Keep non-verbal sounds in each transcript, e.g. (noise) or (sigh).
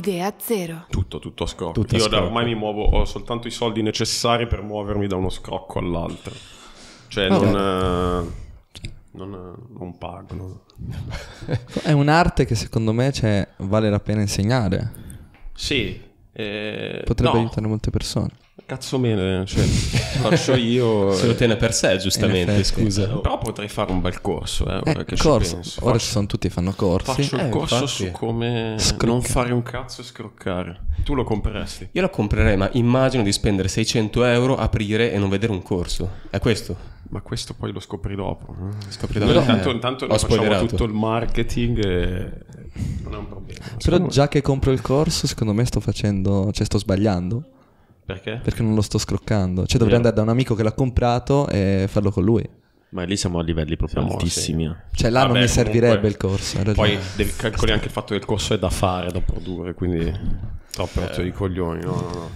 Idea zero. Tutto, tutto a scrocco. Tutto Io scrocco. ormai mi muovo, ho soltanto i soldi necessari per muovermi da uno scrocco all'altro. Cioè, Vabbè. non, eh, non, eh, non pago. Non... (laughs) È un'arte che secondo me cioè, vale la pena insegnare. Sì. Eh, Potrebbe no. aiutare molte persone. Cazzo meno, eh, cioè, faccio io. (laughs) Se lo eh. tiene per sé, giustamente. Scusa. Eh, però potrei fare un bel corso. Eh, eh corso. Ora ci sono tutti fanno corsi. Faccio eh, il corso infatti... su come Scrocca. non fare un cazzo e scroccare. Tu lo compreresti? Io lo comprerei, ma immagino di spendere 600 euro, aprire e non vedere un corso. È questo? Ma questo poi lo scopri dopo. Scopri dopo. No, intanto, intanto no, facciamo spoilerato. tutto il marketing e non è un problema. Però già che compro il corso, secondo me sto facendo, cioè sto sbagliando perché? Perché non lo sto scroccando. Cioè dovrei andare da un amico che l'ha comprato e farlo con lui. Ma lì siamo a livelli proprio siamo altissimi. Sì. Cioè là Vabbè, non mi servirebbe comunque, il corso. Poi devi calcoli anche il fatto che il corso è da fare, da produrre, quindi troppo eh. rotto eh. di coglioni. No, no, no.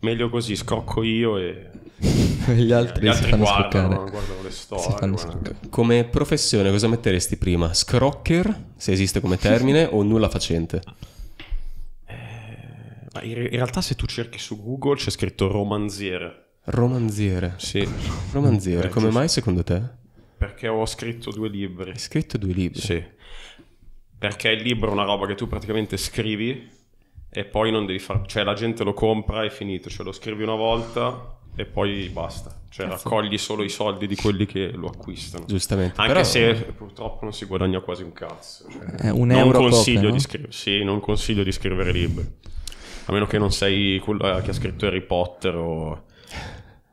Meglio così, scocco io e... (laughs) gli altri, gli altri si fanno guardano, scroccare. guardano le storie. Guardano. Come professione cosa metteresti prima? Scrocker, se esiste come termine, o nulla facente? in realtà se tu cerchi su Google c'è scritto romanziere. Romanziere? Sì. Romanziere, eh, come mai secondo te? Perché ho scritto due libri. Hai scritto due libri? Sì. Perché il libro è una roba che tu praticamente scrivi e poi non devi fare... Cioè la gente lo compra e è finito, cioè lo scrivi una volta e poi basta. Cioè Cazzo. raccogli solo i soldi di quelli che lo acquistano. Giustamente. Anche però... se purtroppo non si guadagna quasi un cazzo. Cioè, eh, un non euro consiglio poche, no? di scrivere. Sì, non consiglio di scrivere libri. A meno che non sei quello eh, che ha scritto Harry Potter o,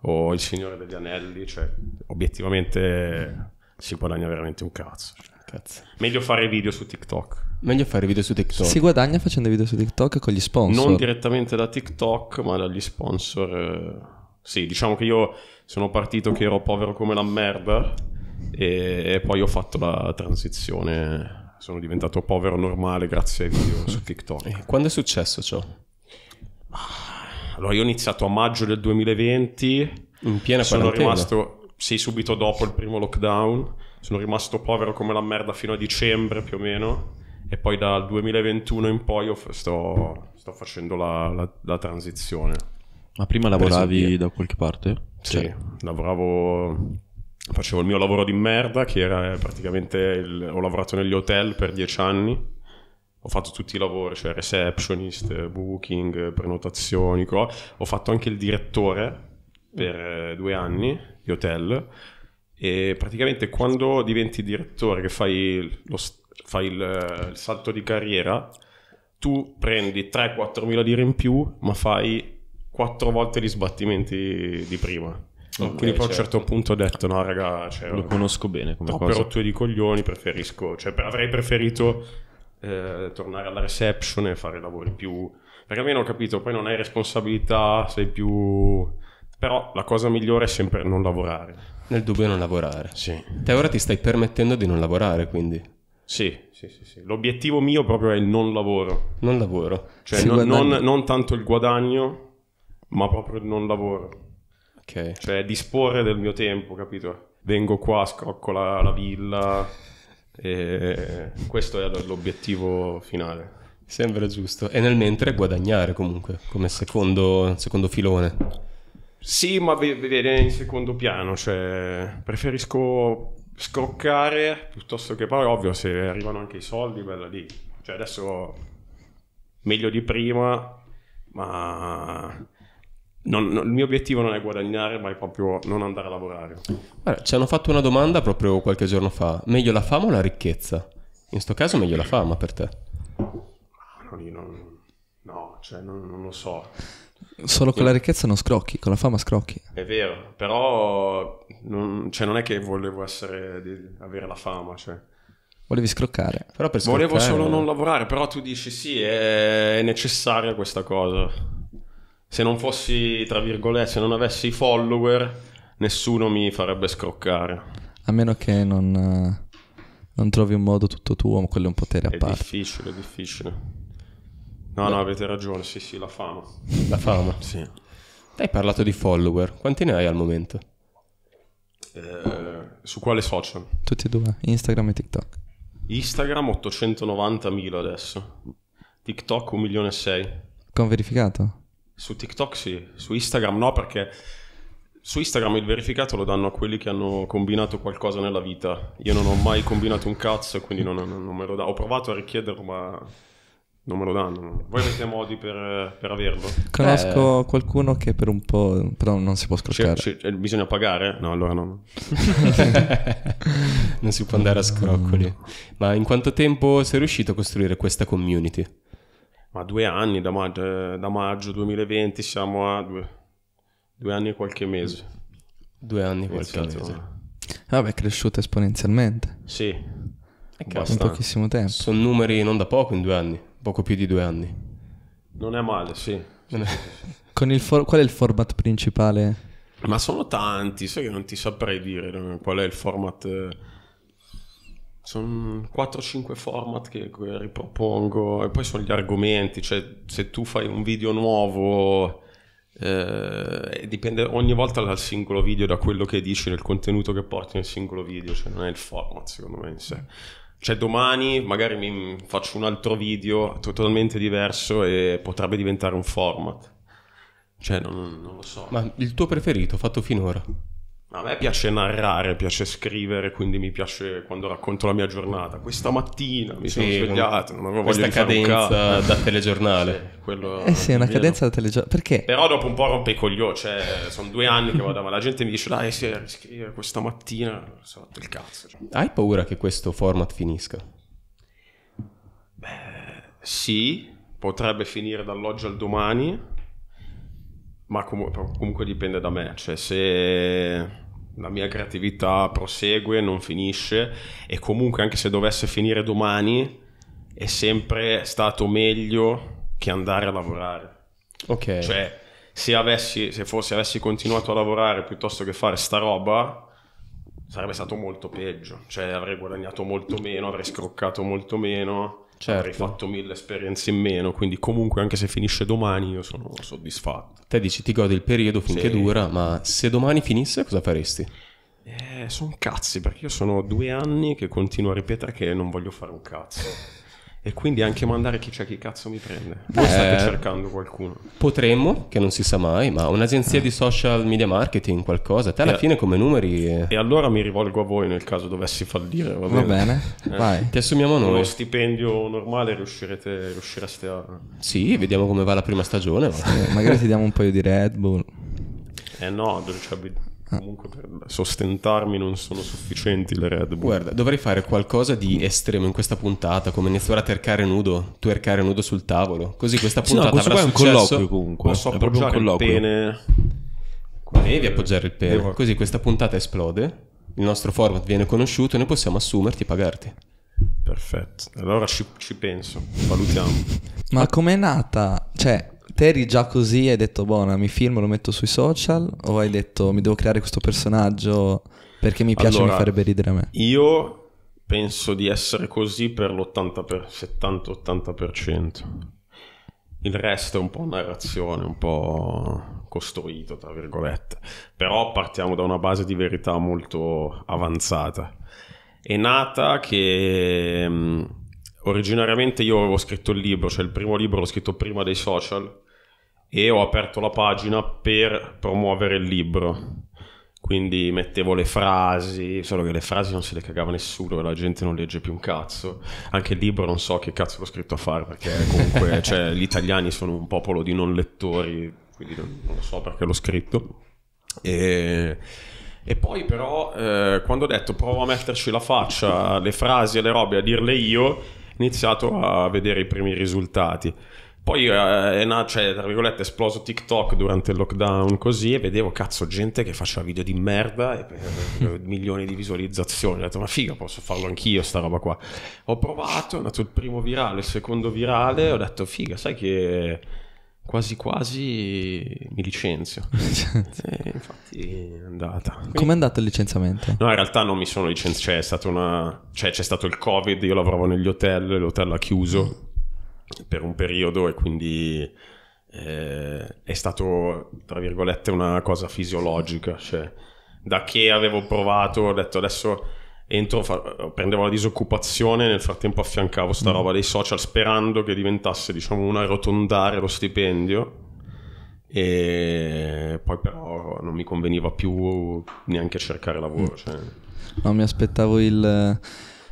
o Il Signore degli Anelli, cioè, obiettivamente si guadagna veramente un cazzo. cazzo. Meglio fare video su TikTok. Meglio fare video su TikTok. Si guadagna facendo video su TikTok con gli sponsor. Non direttamente da TikTok, ma dagli sponsor. Eh, sì, diciamo che io sono partito che ero povero come la merda e poi ho fatto la transizione. Sono diventato povero normale grazie ai video su TikTok. Eh, quando è successo ciò? Allora, io ho iniziato a maggio del 2020. In piena sono rimasto, sì, subito dopo il primo lockdown. Sono rimasto povero come la merda fino a dicembre più o meno. E poi dal 2021 in poi io sto, sto facendo la, la, la transizione. Ma prima lavoravi da qualche parte? Sì, lavoravo facevo il mio lavoro di merda che era eh, praticamente il, ho lavorato negli hotel per dieci anni ho fatto tutti i lavori, cioè receptionist, booking, prenotazioni, qua. ho fatto anche il direttore per eh, due anni di hotel e praticamente quando diventi direttore, che fai, lo, fai il, eh, il, salto di carriera, tu prendi 3-4 mila lire in più, ma fai quattro volte gli sbattimenti di prima. Okay, Quindi poi certo. a un certo. certo punto ho detto: No, raga, cioè, lo conosco bene come cosa. tu rotto di coglioni, preferisco. Cioè, avrei preferito eh, tornare alla reception e fare lavori più... Perché almeno ho capito, poi non hai responsabilità, sei più... Però la cosa migliore è sempre non lavorare. Nel dubbio non lavorare. Sì. Te ora ti stai permettendo di non lavorare, quindi. Sì, sì, sì, sì. L'obiettivo mio proprio è il non lavoro. Non lavoro. Cioè non, non, non tanto il guadagno, ma proprio il non lavoro. Ok. Cioè disporre del mio tempo, capito? Vengo qua, scrocco la, la villa, e questo era l'obiettivo finale. Sembra giusto. E nel mentre guadagnare comunque, come secondo, secondo filone. Sì, ma viene in secondo piano, cioè preferisco scroccare piuttosto che poi ovvio se arrivano anche i soldi, bella lì. Cioè adesso meglio di prima, ma non, no, il mio obiettivo non è guadagnare, ma è proprio non andare a lavorare. Guarda, ci hanno fatto una domanda proprio qualche giorno fa. Meglio la fama o la ricchezza? In sto caso meglio la fama per te. Ah, no, io non, no cioè non, non lo so. Solo con la ricchezza non scrocchi, con la fama scrocchi. È vero, però non, cioè non è che volevo essere, avere la fama, cioè. Volevi scroccare. Però per scroccare... Volevo solo non lavorare, però tu dici sì, è necessaria questa cosa se non fossi, tra virgolette, se non avessi i follower, nessuno mi farebbe scroccare. A meno che non, eh, non trovi un modo tutto tuo, ma quello è un potere a è parte. È difficile, è difficile. No, Beh. no, avete ragione, sì, sì, la fama. La fama? sì. Hai parlato di follower, quanti ne hai al momento? Eh, su quale social? Tutti e due, Instagram e TikTok. Instagram 890.000 adesso, TikTok 1.600.000. Con verificato? Su TikTok sì, su Instagram no, perché su Instagram il verificato lo danno a quelli che hanno combinato qualcosa nella vita. Io non ho mai combinato un cazzo, quindi non, non, non me lo danno. Ho provato a richiederlo, ma non me lo danno. Voi avete modi per, per averlo? Conosco eh, qualcuno che per un po'. però non si può cioè, scroccare. C- cioè, c- eh, bisogna pagare? No, allora no. (laughs) non si può andare a scroccoli. Ma in quanto tempo sei riuscito a costruire questa community? ma due anni, da maggio, da maggio 2020 siamo a due, due, anni e qualche mese. Due anni e qualche mese. mese. Eh. Vabbè, è cresciuta esponenzialmente. Sì, in pochissimo tempo. Sono numeri non da poco in due anni, poco più di due anni. Non è male, sì. sì, è... (laughs) for- qual è il format principale? Ma sono tanti, sai che non ti saprei dire qual è il format eh, sono 4-5 format che ripropongo e poi sono gli argomenti, cioè se tu fai un video nuovo eh, dipende ogni volta dal singolo video, da quello che dici, dal contenuto che porti nel singolo video, cioè non è il format secondo me in sé. Cioè domani magari mi faccio un altro video totalmente diverso e potrebbe diventare un format. Cioè non, non lo so. Ma il tuo preferito fatto finora? A me piace narrare, piace scrivere, quindi mi piace quando racconto la mia giornata. Questa mattina mi sì, sono svegliato, non avevo voglia di fare cadenza da telegiornale. Sì, quello, eh sì, è una cadenza da telegiornale. Perché? Però dopo un po' rompe i coglioni, cioè sono due anni che vado, ma la gente mi dice dai, sì, riscrivere questa mattina, sono fatto il cazzo. Cioè. Hai paura che questo format finisca? Beh, sì, potrebbe finire dall'oggi al domani, ma comunque dipende da me. Cioè, se la mia creatività prosegue, non finisce e comunque anche se dovesse finire domani è sempre stato meglio che andare a lavorare. Ok. Cioè, se, avessi, se forse avessi continuato a lavorare piuttosto che fare sta roba, sarebbe stato molto peggio. Cioè, avrei guadagnato molto meno, avrei scroccato molto meno certo. avrei fatto mille esperienze in meno, quindi comunque anche se finisce domani io sono soddisfatto. Te dici ti godi il periodo finché sì. dura, ma se domani finisse cosa faresti? Eh, sono cazzi perché io sono due anni che continuo a ripetere che non voglio fare un cazzo. (laughs) E quindi anche mandare chi c'è chi cazzo mi prende. Voi eh, state cercando qualcuno. Potremmo, che non si sa mai, ma un'agenzia eh. di social media marketing, qualcosa. Te alla e fine come numeri... E allora mi rivolgo a voi nel caso dovessi fallire, va bene? Va bene, eh. vai. Ti assumiamo noi. Uno stipendio normale riuscirete, riuscireste a... Sì, vediamo come va la prima stagione. Ma... Sì, magari ti diamo un paio di Red Bull. Eh no, cioè, Ah. Comunque per sostentarmi non sono sufficienti le Red Bull. Guarda, dovrei fare qualcosa di estremo in questa puntata, come iniziare a tercare nudo, twercare nudo sul tavolo. Così questa puntata sì, no, avrà qua è un colloquio comunque. Posso è proprio un colloquio. il pene. Devi appoggiare il pene. Devo... Così questa puntata esplode, il nostro format viene conosciuto e noi possiamo assumerti e pagarti. Perfetto, allora ci, ci penso, valutiamo. Ma com'è nata? Cioè, Te eri già così e hai detto, buona, mi filmo, lo metto sui social? O hai detto, mi devo creare questo personaggio perché mi piace allora, mi farebbe ridere a me? Io penso di essere così per l'80-70-80%. Il resto è un po' narrazione, un po' costruito, tra virgolette. Però partiamo da una base di verità molto avanzata. È nata che mm, originariamente io avevo scritto il libro, cioè il primo libro l'ho scritto prima dei social e ho aperto la pagina per promuovere il libro. Quindi mettevo le frasi, solo che le frasi non se le cagava nessuno, e la gente non legge più un cazzo. Anche il libro non so che cazzo l'ho scritto a fare, perché comunque (laughs) cioè, gli italiani sono un popolo di non lettori, quindi non, non so perché l'ho scritto. E, e poi però eh, quando ho detto provo a metterci la faccia, le frasi e le robe, a dirle io, ho iniziato a vedere i primi risultati. Poi è eh, una, cioè, tra virgolette, esploso TikTok durante il lockdown così e vedevo, cazzo, gente che faceva video di merda e per (laughs) milioni di visualizzazioni. Ho detto, ma figa, posso farlo anch'io sta roba qua. Ho provato, è andato il primo virale, il secondo virale, ho detto, figa, sai che quasi quasi mi licenzio. (laughs) eh, infatti è andata. Quindi... Com'è andato il licenziamento? No, in realtà non mi sono licenziato, cioè, una... cioè, c'è stato il Covid, io lavoravo negli hotel, l'hotel ha chiuso mm per un periodo e quindi eh, è stato, tra virgolette, una cosa fisiologica. Cioè, da che avevo provato, ho detto adesso entro, fa- prendevo la disoccupazione, nel frattempo affiancavo sta mm. roba dei social sperando che diventasse, diciamo, un arrotondare lo stipendio. E poi però non mi conveniva più neanche cercare lavoro. Mm. Cioè. No, mi aspettavo il...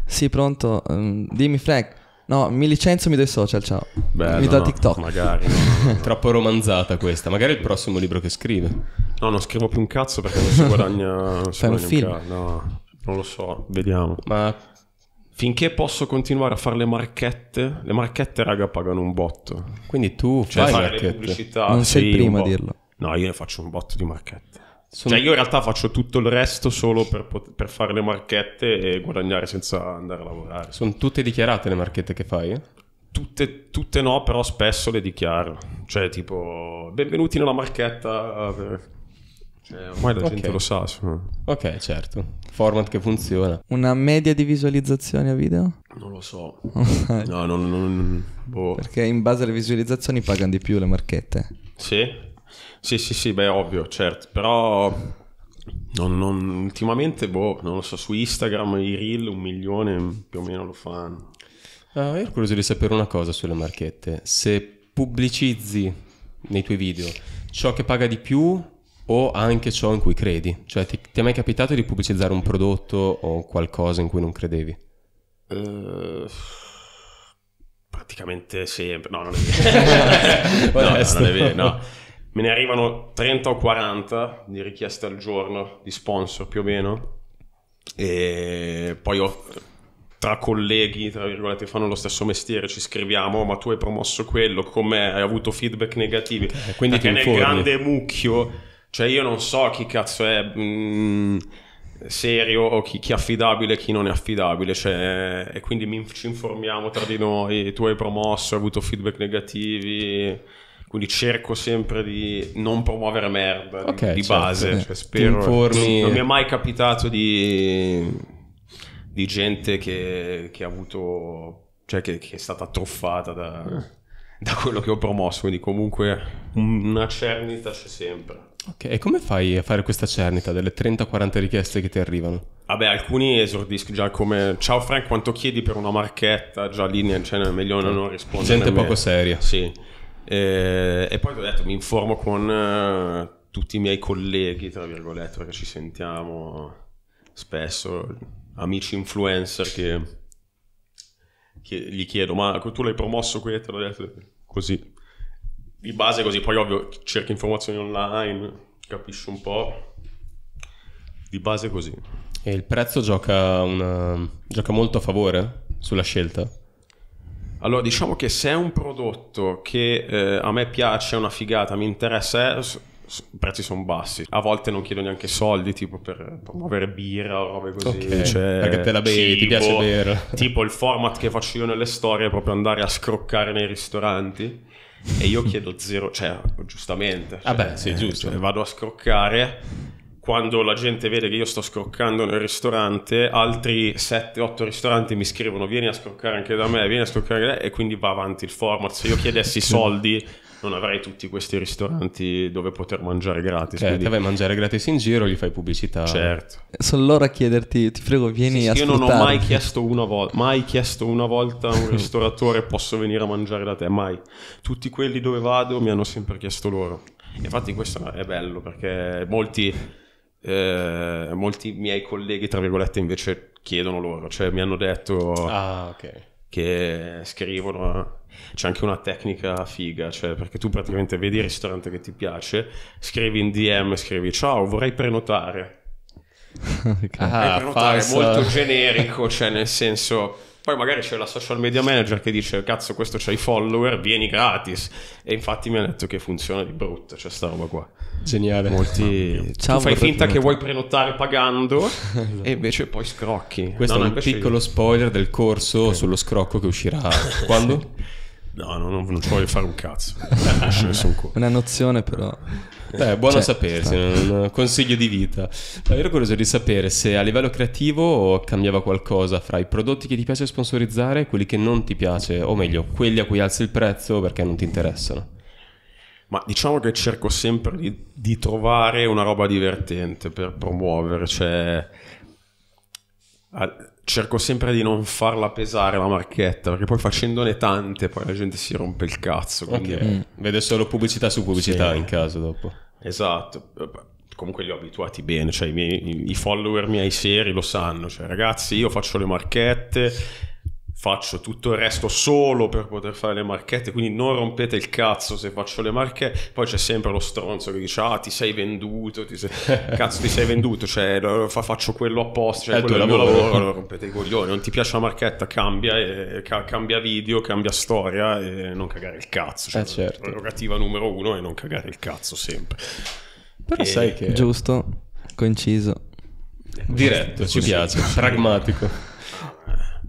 Sì, pronto. Ehm, dimmi Frank. No, mi licenzio, mi do i social, ciao. Bello, mi do no, TikTok. Magari. (laughs) Troppo romanzata questa. Magari il prossimo libro che scrive. No, non scrivo più un cazzo perché non si guadagna, (laughs) non si Fai guadagna un film. Un no, non lo so, vediamo. Ma finché posso continuare a fare le marchette, le marchette, raga, pagano un botto. Quindi tu cioè, fai fare le pubblicità. Non sei sì, il primo a dirlo. No, io ne faccio un botto di marchette. Sono... Cioè, io in realtà faccio tutto il resto solo per, pot- per, fare le marchette e guadagnare senza andare a lavorare. Sono tutte dichiarate le marchette che fai? Tutte, tutte, no, però spesso le dichiaro. Cioè, tipo, benvenuti nella marchetta. Cioè, ormai la okay. gente lo sa. Sono... Ok, certo. Format che funziona. Una media di visualizzazioni a video? Non lo so. (laughs) no, non. non boh. Perché in base alle visualizzazioni pagano di più le marchette. Sì. Sì, sì, sì, beh, ovvio, certo, però non, non, ultimamente, boh, non lo so, su Instagram i reel un milione più o meno lo fanno. Ah, io ero curioso di sapere una cosa sulle marchette, se pubblicizzi nei tuoi video ciò che paga di più o anche ciò in cui credi, cioè ti, ti è mai capitato di pubblicizzare un prodotto o qualcosa in cui non credevi? Uh praticamente sempre. No, non è (laughs) vero. no, non è vero. No me ne arrivano 30 o 40 di richieste al giorno di sponsor più o meno e poi ho, tra colleghi, tra virgolette, fanno lo stesso mestiere, ci scriviamo, ma tu hai promosso quello, come hai avuto feedback negativi. Eh, quindi Perché nel grande mucchio, cioè io non so chi cazzo è mh, mm, serio o chi, chi, è affidabile e chi non è affidabile, cioè, e quindi mi, ci informiamo tra di noi, tu hai promosso, hai avuto feedback negativi quindi cerco sempre di non promuovere merda okay, di, certo, base. Eh. Cioè, spero. Non mi è mai capitato di, di gente che, che, ha avuto. cioè che, che è stata truffata da, eh. da, quello che ho promosso. Quindi comunque una cernita c'è sempre. Ok, e come fai a fare questa cernita delle 30-40 richieste che ti arrivano? Vabbè, alcuni esordiscono già come ciao Frank, quanto chiedi per una marchetta? Già lì, cioè, meglio non rispondere. Gente poco seria. Sì. E, eh, e poi ho detto, mi informo con uh, tutti i miei colleghi, tra virgolette, perché ci sentiamo spesso, amici influencer che, che gli chiedo, ma tu l'hai promosso questo? L'ho detto così. Di base così, poi ovvio cerchi informazioni online, capisci un po'. Di base così. E il prezzo gioca, una... gioca molto a favore sulla scelta? Allora, diciamo che se è un prodotto che eh, a me piace, è una figata, mi interessa, è eh, i prezzi sono bassi. A volte non chiedo neanche soldi, tipo per promuovere birra o robe così. Okay, cioè, perché te la bevi, cibo, ti piace bere. (laughs) Tipo il format che faccio io nelle storie è proprio andare a scroccare nei ristoranti. E io chiedo zero, cioè, giustamente. Cioè, ah beh, cioè, sì, giusto. Cioè, vado a scroccare quando la gente vede che io sto scroccando nel ristorante, altri 7-8 ristoranti mi scrivono vieni a scroccare anche da me, vieni a scroccare anche da me e quindi va avanti il format. Se io chiedessi (laughs) soldi non avrei tutti questi ristoranti dove poter mangiare gratis. Cioè, quindi... te vai a mangiare gratis in giro, gli fai pubblicità. Certo. Sono loro a chiederti, ti prego, vieni sì, a sì, Io non ho mai chiesto una volta, mai chiesto una volta a un (laughs) ristoratore posso venire a mangiare da te, mai. Tutti quelli dove vado mi hanno sempre chiesto loro. Infatti questo è bello perché molti eh, molti miei colleghi, tra virgolette, invece chiedono loro, cioè mi hanno detto ah, okay. che scrivono. C'è anche una tecnica figa, cioè perché tu praticamente vedi il ristorante che ti piace, scrivi in DM, scrivi ciao, vorrei prenotare. (laughs) okay. ah, prenotare è molto generico, cioè nel senso poi magari c'è la social media manager che dice cazzo questo c'ha i follower, vieni gratis. E infatti mi ha detto che funziona di brutto, c'è cioè sta roba qua. Geniale. Molti... Ciao, tu fai finta che vuoi prenotare pagando (laughs) e invece poi scrocchi. Questo no, è un piccolo io... spoiler del corso okay. sullo scrocco che uscirà (laughs) quando? no, no, no, non ci voglio fare un cazzo. non c'è nessun cuore. Una nozione però. Beh, buono cioè, sapersi, un consiglio di vita. Ma ero curioso di sapere se a livello creativo cambiava qualcosa fra i prodotti che ti piace sponsorizzare e quelli che non ti piace, o meglio, quelli a cui alzi il prezzo perché non ti interessano. Ma diciamo che cerco sempre di, di trovare una roba divertente per promuovere, cioè cerco sempre di non farla pesare la marchetta, perché poi facendone tante poi la gente si rompe il cazzo. Quindi... Okay. Mm. Vede solo pubblicità su pubblicità sì. in caso dopo. Esatto. Comunque li ho abituati bene, cioè i, miei, i follower miei seri lo sanno, cioè ragazzi io faccio le marchette faccio tutto il resto solo per poter fare le marchette, quindi non rompete il cazzo se faccio le marchette, poi c'è sempre lo stronzo che dice ah ti sei venduto, ti sei... (laughs) cazzo ti sei venduto, cioè, faccio quello apposta, cioè, è quello è il mio lavoro, lavoro allora rompete i coglioni, non ti piace la marchetta, cambia, e, ca- cambia video, cambia storia e non cagare il cazzo, cioè, eh, certo. prerogativa numero uno è non cagare il cazzo sempre. Però e... sai che... Giusto, conciso. Diretto, ci piace, pragmatico.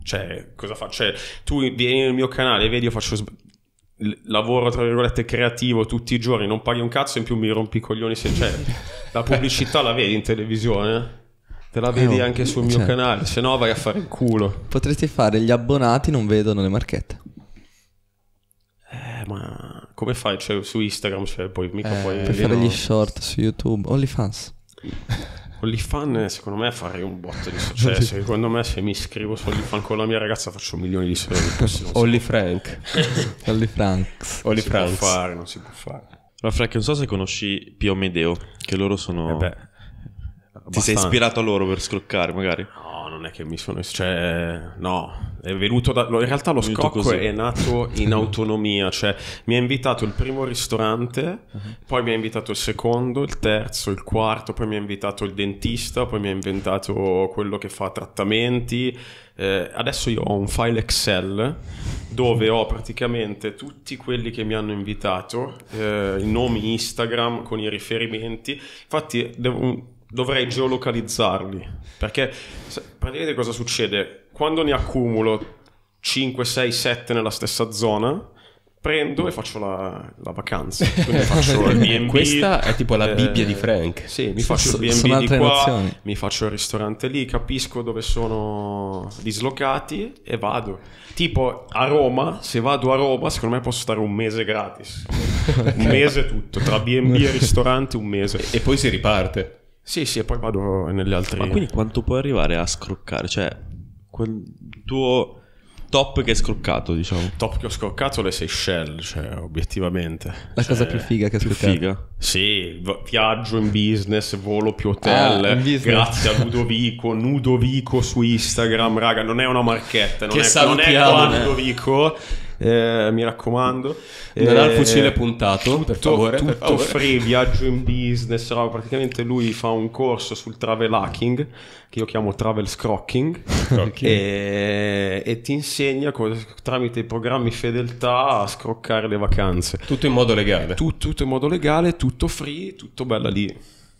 Cioè, cosa faccio? Cioè, tu vieni nel mio canale, e vedi, io faccio lavoro tra virgolette creativo tutti i giorni, non paghi un cazzo in più mi rompi i coglioni se c'è. La (laughs) pubblicità la vedi in televisione? Te la vedi eh anche sul mio cioè, canale, se no vai a fare il culo. Potresti fare gli abbonati non vedono le marchette. Eh, ma come fai? Cioè, su Instagram, cioè, poi mica eh, puoi... Per fare no. gli short su YouTube, OnlyFans. (laughs) con secondo me farei un botto di (laughs) successo. Secondo me se mi iscrivo su OnlyFan con la mia ragazza faccio milioni di soldi. Olly Frank. Olly Frank. Non si può fare, non si può fare. Allora Frank, non so se conosci Pio Medeo, che loro sono... Eh beh, Ti sei ispirato a loro per scroccare magari? No, non è che mi sono... Cioè, no, è venuto da... In realtà lo scocco è nato in (laughs) autonomia, cioè mi ha invitato il primo ristorante, uh-huh. poi mi ha invitato il secondo, il terzo, il quarto, poi mi ha invitato il dentista, poi mi ha inventato quello che fa trattamenti. Eh, adesso io ho un file Excel dove ho praticamente tutti quelli che mi hanno invitato, eh, i nomi Instagram con i riferimenti. Infatti devo dovrei geolocalizzarli. Perché praticamente cosa succede? Quando ne accumulo 5, 6, 7 nella stessa zona, prendo e faccio la, la vacanza. (laughs) Faccio (laughs) Questa è tipo la Bibbia eh, di Frank. Sì, mi faccio il B&B di qua, nozioni. mi faccio il ristorante lì, capisco dove sono dislocati e vado. Tipo a Roma, se vado a Roma, secondo me posso stare un mese gratis. (laughs) un mese tutto, tra B&B e ristorante un mese. E poi si riparte. Sì, sì, e poi vado nelle altre. Ma quindi quanto puoi arrivare a scroccare? Cioè, quel tuo top che hai scroccato, diciamo. Top che ho scroccato le Seychelles, cioè, obiettivamente. La cioè, cosa più figa che ho scroccato. Figa. Sì, viaggio in business, volo più hotel, ah, grazie a Ludovico, Nudovico su Instagram, raga, non è una marchetta, non che è, non è qua Ludovico eh, mi raccomando. Non ha il eh, fucile puntato, tutto, per favore. Tutto per favore. free, viaggio in business, roba. praticamente lui fa un corso sul travel hacking, che io chiamo travel scrocking, scrocking. e, e, ti insegna co- tramite i programmi fedeltà a scroccare le vacanze. Tutto in modo legale. Tut, tutto in modo legale, tutto free, tutto bella lì.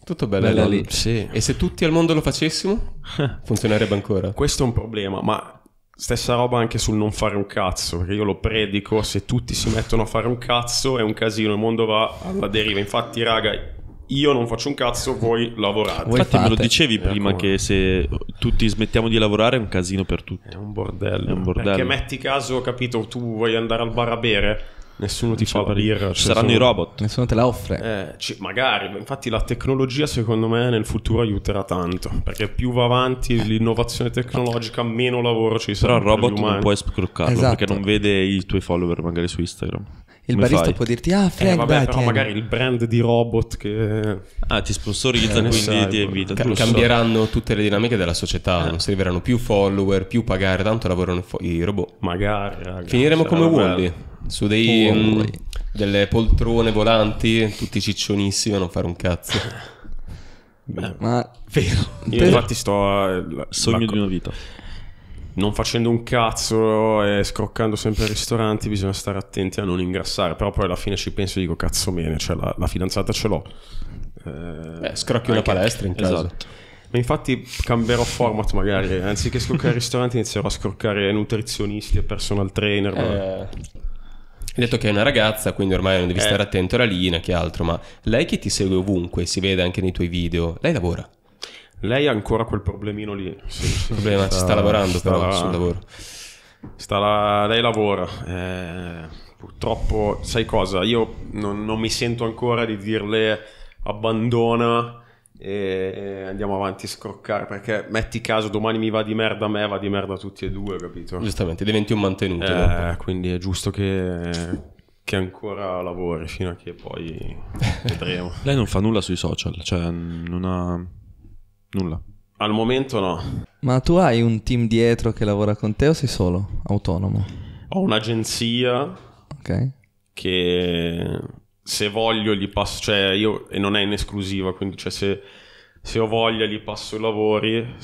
Tutto bello, bello lì. Sì. E se tutti al mondo lo facessimo, (laughs) funzionerebbe ancora. Questo è un problema, ma Stessa roba anche sul non fare un cazzo, perché io lo predico, se tutti si mettono a fare un cazzo è un casino, il mondo va alla deriva. Infatti, raga, io non faccio un cazzo, voi lavorate. Voi Infatti fate. me lo dicevi eh, prima come... che se tutti smettiamo di lavorare è un casino per tutti. È un bordello. È un bordello. Perché metti caso, capito, tu vuoi andare al bar a bere nessuno ti fa aprire. Cioè, Saranno sono... i robot. Nessuno te la offre. Eh, c- magari, infatti la tecnologia secondo me nel futuro aiuterà tanto, perché più va avanti l'innovazione tecnologica, meno lavoro ci sarà. Però il robot non puoi scroccarlo esatto. perché non vede i tuoi follower magari su Instagram. Il Come barista fai? può dirti, ah, eh, Fred, eh, vabbè, dai, però tieni. magari il brand di robot che... Ah, ti sponsorizza, eh, quindi sai, ti invita. Ca- cambieranno so. tutte le dinamiche della società, eh. non serviranno più follower, più pagare, tanto lavorano i, fo- i robot. Magari, ragazzi. Finiremo come Wally su dei, oh, delle poltrone volanti, tutti ciccionissimi a non fare un cazzo. Beh, Ma vero. Io per... infatti sto eh, al sogno di una vita. Non facendo un cazzo e scroccando sempre i ristoranti, bisogna stare attenti a non ingrassare. Però poi alla fine ci penso e dico: cazzo bene, cioè la, la fidanzata ce l'ho. Eh, Beh, scrocchi una palestra in casa. Esatto. Ma infatti cambierò format magari, anziché scroccare ristoranti inizierò a scroccare nutrizionisti e personal trainer. Eh. Ma... Hai detto che è una ragazza, quindi ormai non devi eh. stare attento alla linea, che altro, ma lei che ti segue ovunque, si vede anche nei tuoi video, lei lavora? Lei ha ancora quel problemino lì. Sì, sì, problema, sta, ci sta lavorando sta, però sul lavoro. La, lei lavora. Eh, purtroppo, sai cosa? Io non, non mi sento ancora di dirle abbandona e, e andiamo avanti a scroccare perché metti caso domani mi va di merda a me va di merda a tutti e due capito giustamente diventi un mantenuto eh, esatto. quindi è giusto che che ancora lavori fino a che poi (laughs) vedremo lei non fa nulla sui social cioè non ha nulla al momento no ma tu hai un team dietro che lavora con te o sei solo autonomo ho un'agenzia ok che se voglio gli passo, cioè io, e non è in esclusiva, quindi cioè se, se ho voglia gli passo i lavori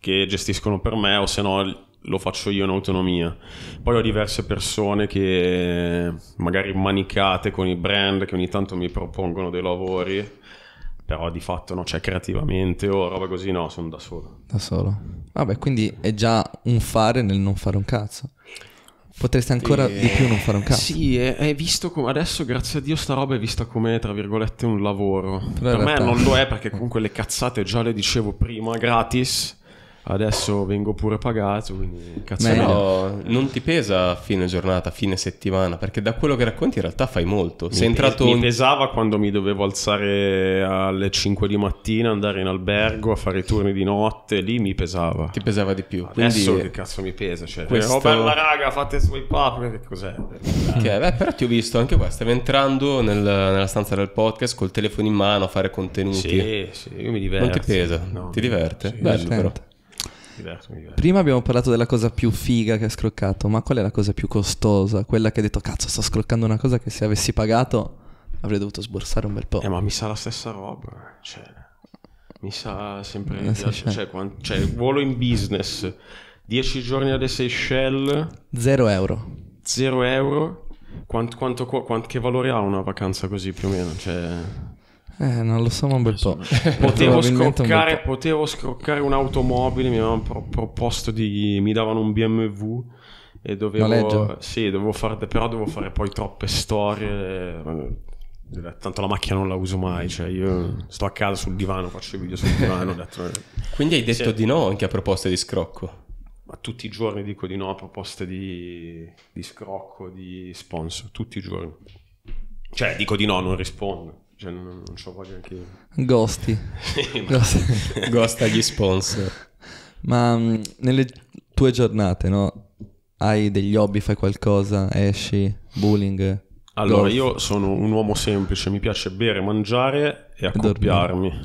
che gestiscono per me o se no lo faccio io in autonomia. Poi ho diverse persone che magari manicate con i brand che ogni tanto mi propongono dei lavori, però di fatto non cioè, creativamente o oh, roba così, no, sono da solo. Da solo. Vabbè, quindi è già un fare nel non fare un cazzo potresti ancora eh, di più non fare un cazzo. Sì, è, è, visto come adesso, grazie a Dio, sta roba è vista come tra virgolette un lavoro. Però per me realtà. non lo è perché comunque le cazzate già le dicevo prima gratis adesso vengo pure pagato, quindi cazzo no, non ti pesa a fine giornata, fine settimana, perché da quello che racconti in realtà fai molto. Mi, Sei entrato mi pesava quando mi dovevo alzare alle 5 di mattina, andare in albergo a fare i turni di notte, lì mi pesava. Ti pesava di più. Adesso che cazzo mi pesa? Cioè, questo... oh bella raga, fate swipe up, che cos'è? Okay, beh, però ti ho visto anche qua, stavi entrando nel, nella stanza del podcast col telefono in mano a fare contenuti. Sì, sì, io mi diverto. Non ti pesa, no, ti diverte. Sì, Bello però. Prima abbiamo parlato della cosa più figa che ha scroccato, ma qual è la cosa più costosa? Quella che ha detto, cazzo, sto scroccando una cosa che se avessi pagato avrei dovuto sborsare un bel po'. Eh, ma mi sa la stessa roba. Cioè, mi sa sempre... La, eh, cioè, quando, cioè, volo in business, 10 giorni alle Seychelles... 0 euro. 0 euro? Quanto, quanto, quanto, che valore ha una vacanza così più o meno? Cioè, eh, non lo so, ma un bel po'. potevo, scroccare, po'. potevo scroccare un'automobile, mi avevano pro- proposto di... mi davano un BMW e dovevo... Noleggio. Sì, dovevo fare... però devo fare poi troppe storie. Eh, tanto la macchina non la uso mai, cioè io sto a casa sul divano, faccio i video sul divano. detto... Eh. Quindi hai detto sì. di no anche a proposte di scrocco? Ma tutti i giorni dico di no a proposte di, di scrocco, di sponsor, tutti i giorni. Cioè dico di no, non rispondo. Cioè, non, non ho voglia anche io. Ghosti. sì, (laughs) (laughs) Ghost agli sponsor. Ma mh, mm, nelle tue giornate, no? Hai degli hobby, fai qualcosa, esci, bullying? Allora, golf. io sono un uomo semplice, mi piace bere, mangiare e accoppiarmi.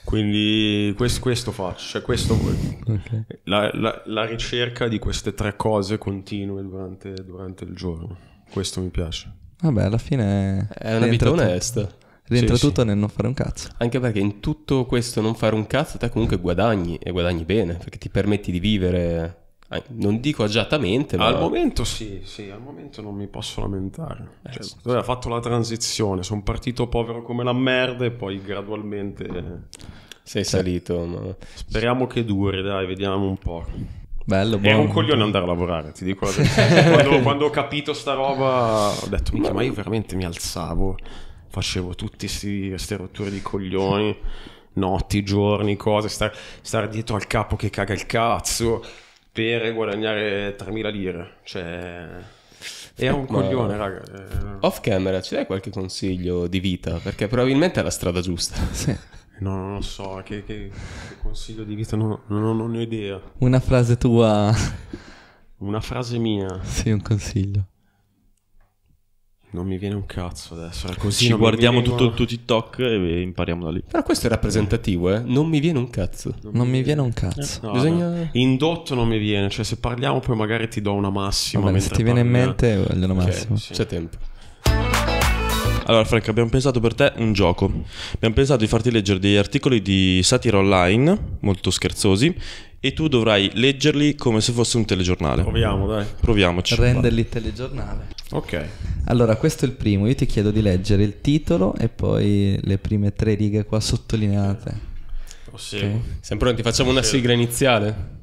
(laughs) Quindi questo, questo, faccio, cioè questo, okay. la, la, la, ricerca di queste tre cose continue durante, durante il giorno. Questo mi piace. Vabbè, alla fine è una vita onesta. Rientra sì, tutto sì. nel non fare un cazzo. Anche perché in tutto questo non fare un cazzo te comunque guadagni e guadagni bene perché ti permetti di vivere, eh, non dico agiatamente, ma... Al momento sì, sì, al momento non mi posso lamentare. Eh, cioè, sì. Ho fatto la transizione, sono partito povero come la merda e poi gradualmente... Eh, Sei salito. Ma... Speriamo che duri, dai, vediamo un po'. Bello, buono. un coglione andare a lavorare, ti dico cioè, quando, quando, ho capito sta roba ho detto, ma io veramente mi alzavo facevo tutte queste rotture di coglioni, notti, giorni, cose, star, star dietro al capo che caga il cazzo per guadagnare 3.000 lire. Cioè... Era un Ma... coglione, raga. Eh. Off camera, ci dai qualche consiglio di vita? Perché probabilmente è la strada giusta. (laughs) No, non lo so, che, che, che consiglio di vita non, non, non, ho idea. Una frase tua. Una frase mia. Sì, un consiglio. Non mi viene un cazzo adesso. Così Ci guardiamo tutto il tuo TikTok e impariamo da lì. Però questo è rappresentativo, eh? Non mi viene un cazzo. Non, non mi viene un cazzo. no, Bisogna... no. Indotto non mi viene, cioè se parliamo poi magari ti do una massima. Vabbè, se ti parla... viene in eh. mente, voglio una cioè, massima. Cioè, sì. C'è tempo. Allora, Frank, abbiamo pensato per te un gioco. Abbiamo pensato di farti leggere degli articoli di satira online, molto scherzosi, e tu dovrai leggerli come se fosse un telegiornale. Proviamo, dai. Proviamoci. Renderli va. telegiornale. Ok. Allora, questo è il primo. Io ti chiedo di leggere il titolo e poi le prime tre righe qua sottolineate. Oh, sì. Okay. Siamo pronti? Facciamo una sigla iniziale.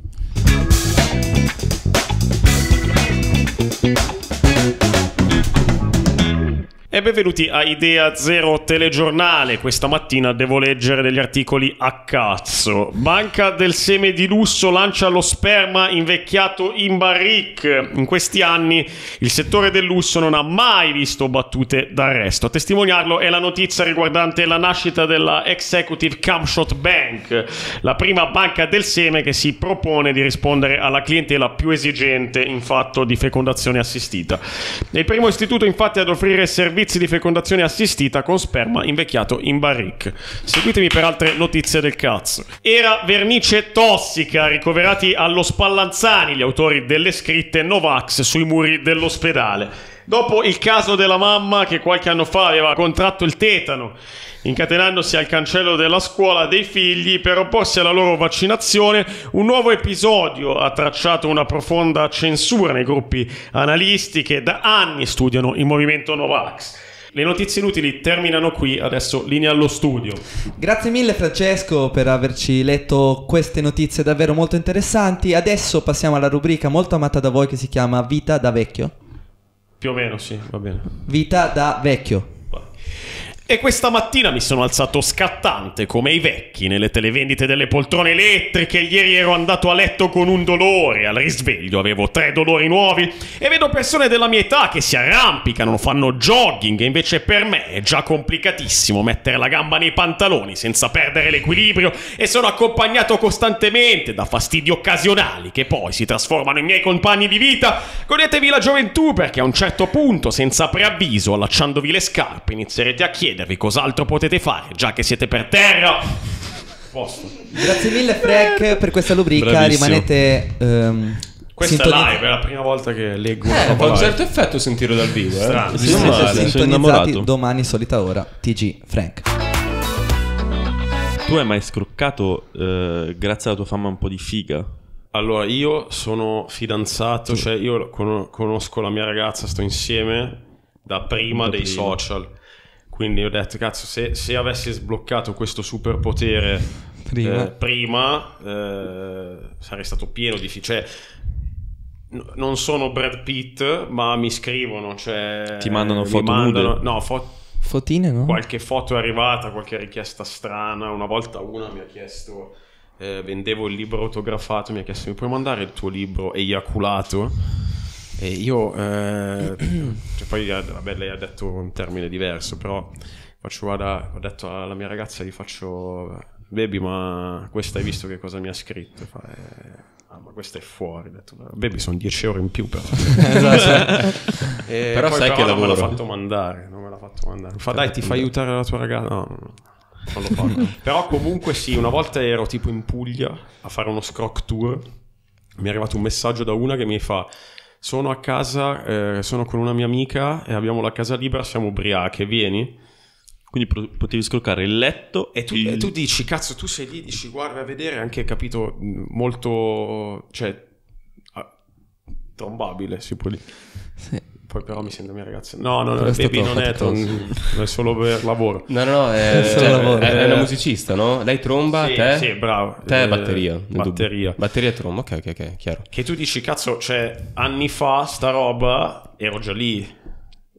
Sì. E benvenuti a Idea Zero Telegiornale. Questa mattina devo leggere degli articoli a cazzo. Banca del seme di lusso lancia lo sperma invecchiato in barrique. In questi anni il settore del lusso non ha mai visto battute d'arresto. A testimoniarlo è la notizia riguardante la nascita della Executive Camshot Bank, la prima banca del seme che si propone di rispondere alla clientela più esigente in fatto di fecondazione assistita. È il primo istituto infatti ad offrire servizi servizi di fecondazione assistita con sperma invecchiato in barrique. Seguitemi per altre notizie del cazzo. Era vernice tossica, ricoverati allo Spallanzani gli autori delle scritte Novax sui muri dell'ospedale. Dopo il caso della mamma che qualche anno fa aveva contratto il tetano, incatenandosi al cancello della scuola dei figli per opporsi alla loro vaccinazione, un nuovo episodio ha tracciato una profonda censura nei gruppi analisti che da anni studiano il movimento Novax. Le notizie inutili terminano qui, adesso linea allo studio. Grazie mille Francesco per averci letto queste notizie davvero molto interessanti. Adesso passiamo alla rubrica molto amata da voi che si chiama Vita da vecchio. Più o meno, sì, va bene. Vita da vecchio. E questa mattina mi sono alzato scattante come i vecchi nelle televendite delle poltrone elettriche. Ieri ero andato a letto con un dolore, al risveglio avevo tre dolori nuovi e vedo persone della mia età che si arrampicano, fanno jogging e invece per me è già complicatissimo mettere la gamba nei pantaloni senza perdere l'equilibrio e sono accompagnato costantemente da fastidi occasionali che poi si trasformano in miei compagni di vita. Godetevi la gioventù perché a un certo punto, senza preavviso, allacciandovi le scarpe, inizierete a chiedere chiedervi cos'altro potete fare, già che siete per terra. Posto. Grazie mille, Frank, per questa rubrica. Bravissimo. Rimanete. Um, questa sintoniz- live è la prima volta che leggo. Eh, fa un certo effetto sentirlo dal vivo. Eh? Strano, sì, sì, sono innamorato. Domani, solita ora, TG Frank. Tu hai mai scroccato eh, grazie alla tua fama un po' di figa? Allora, io sono fidanzato, sì. cioè io conosco la mia ragazza, sto insieme da prima da dei prima. social. Quindi ho detto, cazzo, se, se avessi sbloccato questo superpotere prima, eh, prima eh, sarei stato pieno di... cioè, non sono Brad Pitt, ma mi scrivono, cioè... Ti mandano foto mandano, nude? No, foto... Fotine, no? Qualche foto è arrivata, qualche richiesta strana. Una volta una mi ha chiesto... Eh, vendevo il libro autografato, mi ha chiesto, mi puoi mandare il tuo libro eiaculato? E io, eh, cioè poi vabbè, lei ha detto un termine diverso, però faccio, guarda, ho detto alla mia ragazza, gli faccio, baby, ma questa hai visto che cosa mi ha scritto? Fa, eh, ah, ma questa è fuori. Ho detto, baby, sono 10 euro in più per (laughs) esatto. Però poi, sai però che non me l'ha fatto mandare, non me l'ha fatto mandare. Fa, cioè, dai, ti fai aiutare la tua ragazza? No, no, no. Non lo fanno. (laughs) Però comunque sì, una volta ero tipo in Puglia a fare uno scroc tour. Mi è arrivato un messaggio da una che mi fa: sono a casa, eh, sono con una mia amica e abbiamo la casa libera, siamo ubriache, vieni? Quindi pro- potevi scroccare il letto e tu, il... e tu, dici, cazzo, tu sei lì, dici, guarda a vedere, anche capito, mm, molto, cioè, ah, trombabile, si può dire. Sì. Poi però mi sento mia ragazza, no, no, no, baby non è, ton, è solo per lavoro. No, no, no, è, (laughs) è, cioè, lavoro. è, è una musicista, no? Lei tromba, sì, te? Sì, bravo. Te eh, batteria. Batteria. Batteria e tromba, ok, ok, ok, chiaro. Che tu dici, cazzo, cioè, anni fa sta roba ero già lì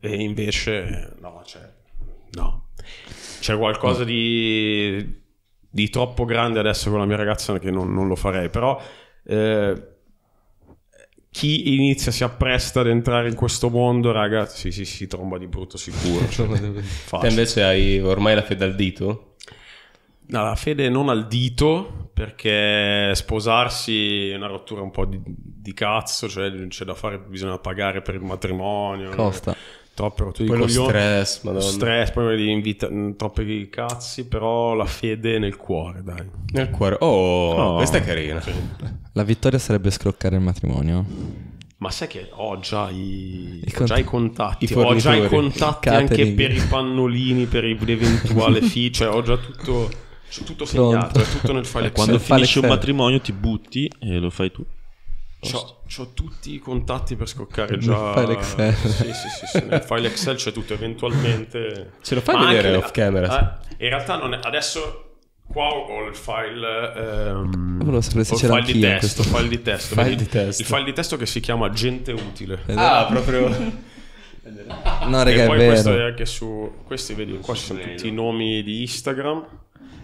e invece no, cioè, no. C'è qualcosa no. Mm. di, di troppo grande adesso con la mia ragazza che non, non lo farei, però... Eh, chi inizia si appresta ad entrare in questo mondo, ragazzi, si, si, si tromba di brutto sicuro. (laughs) Cioè, Te invece hai ormai la fede al dito? No, la fede non al dito, perché sposarsi è una rottura un po' di, di cazzo, cioè c'è da fare, bisogna pagare per il matrimonio. Costa. No? Troppo tu di poi stress, madonna. stress, poi li invita, mm, troppi cazzi, però la fede nel cuore, dai. Nel cuore, oh, no, oh. questa è carina. La vittoria sarebbe scroccare il matrimonio. Ma sai che ho già i, ho cont- già i contatti, i ho già i contatti anche per i pannolini, per l'eventuale (laughs) fee, cioè ho già tutto, tutto segnato, è tutto nel file Excel. Quando finisce un matrimonio ti butti e lo fai tu. Ho, ho tutti i contatti per scoccare già. Nel file Excel. Sì, sì, sì, sì nel file Excel c'è tutto, eventualmente... Ce lo fai Ma vedere off camera? Eh, in realtà non è... adesso qua ho il file... Ehm, non ah, so se c'era file di testo, file di testo. File di testo. Il file di testo che si chiama Gente Utile. Ah, esatto. proprio... (laughs) No, raga, e poi è questo è anche su. Questi vedi, qua ci sono tutti i nomi di Instagram.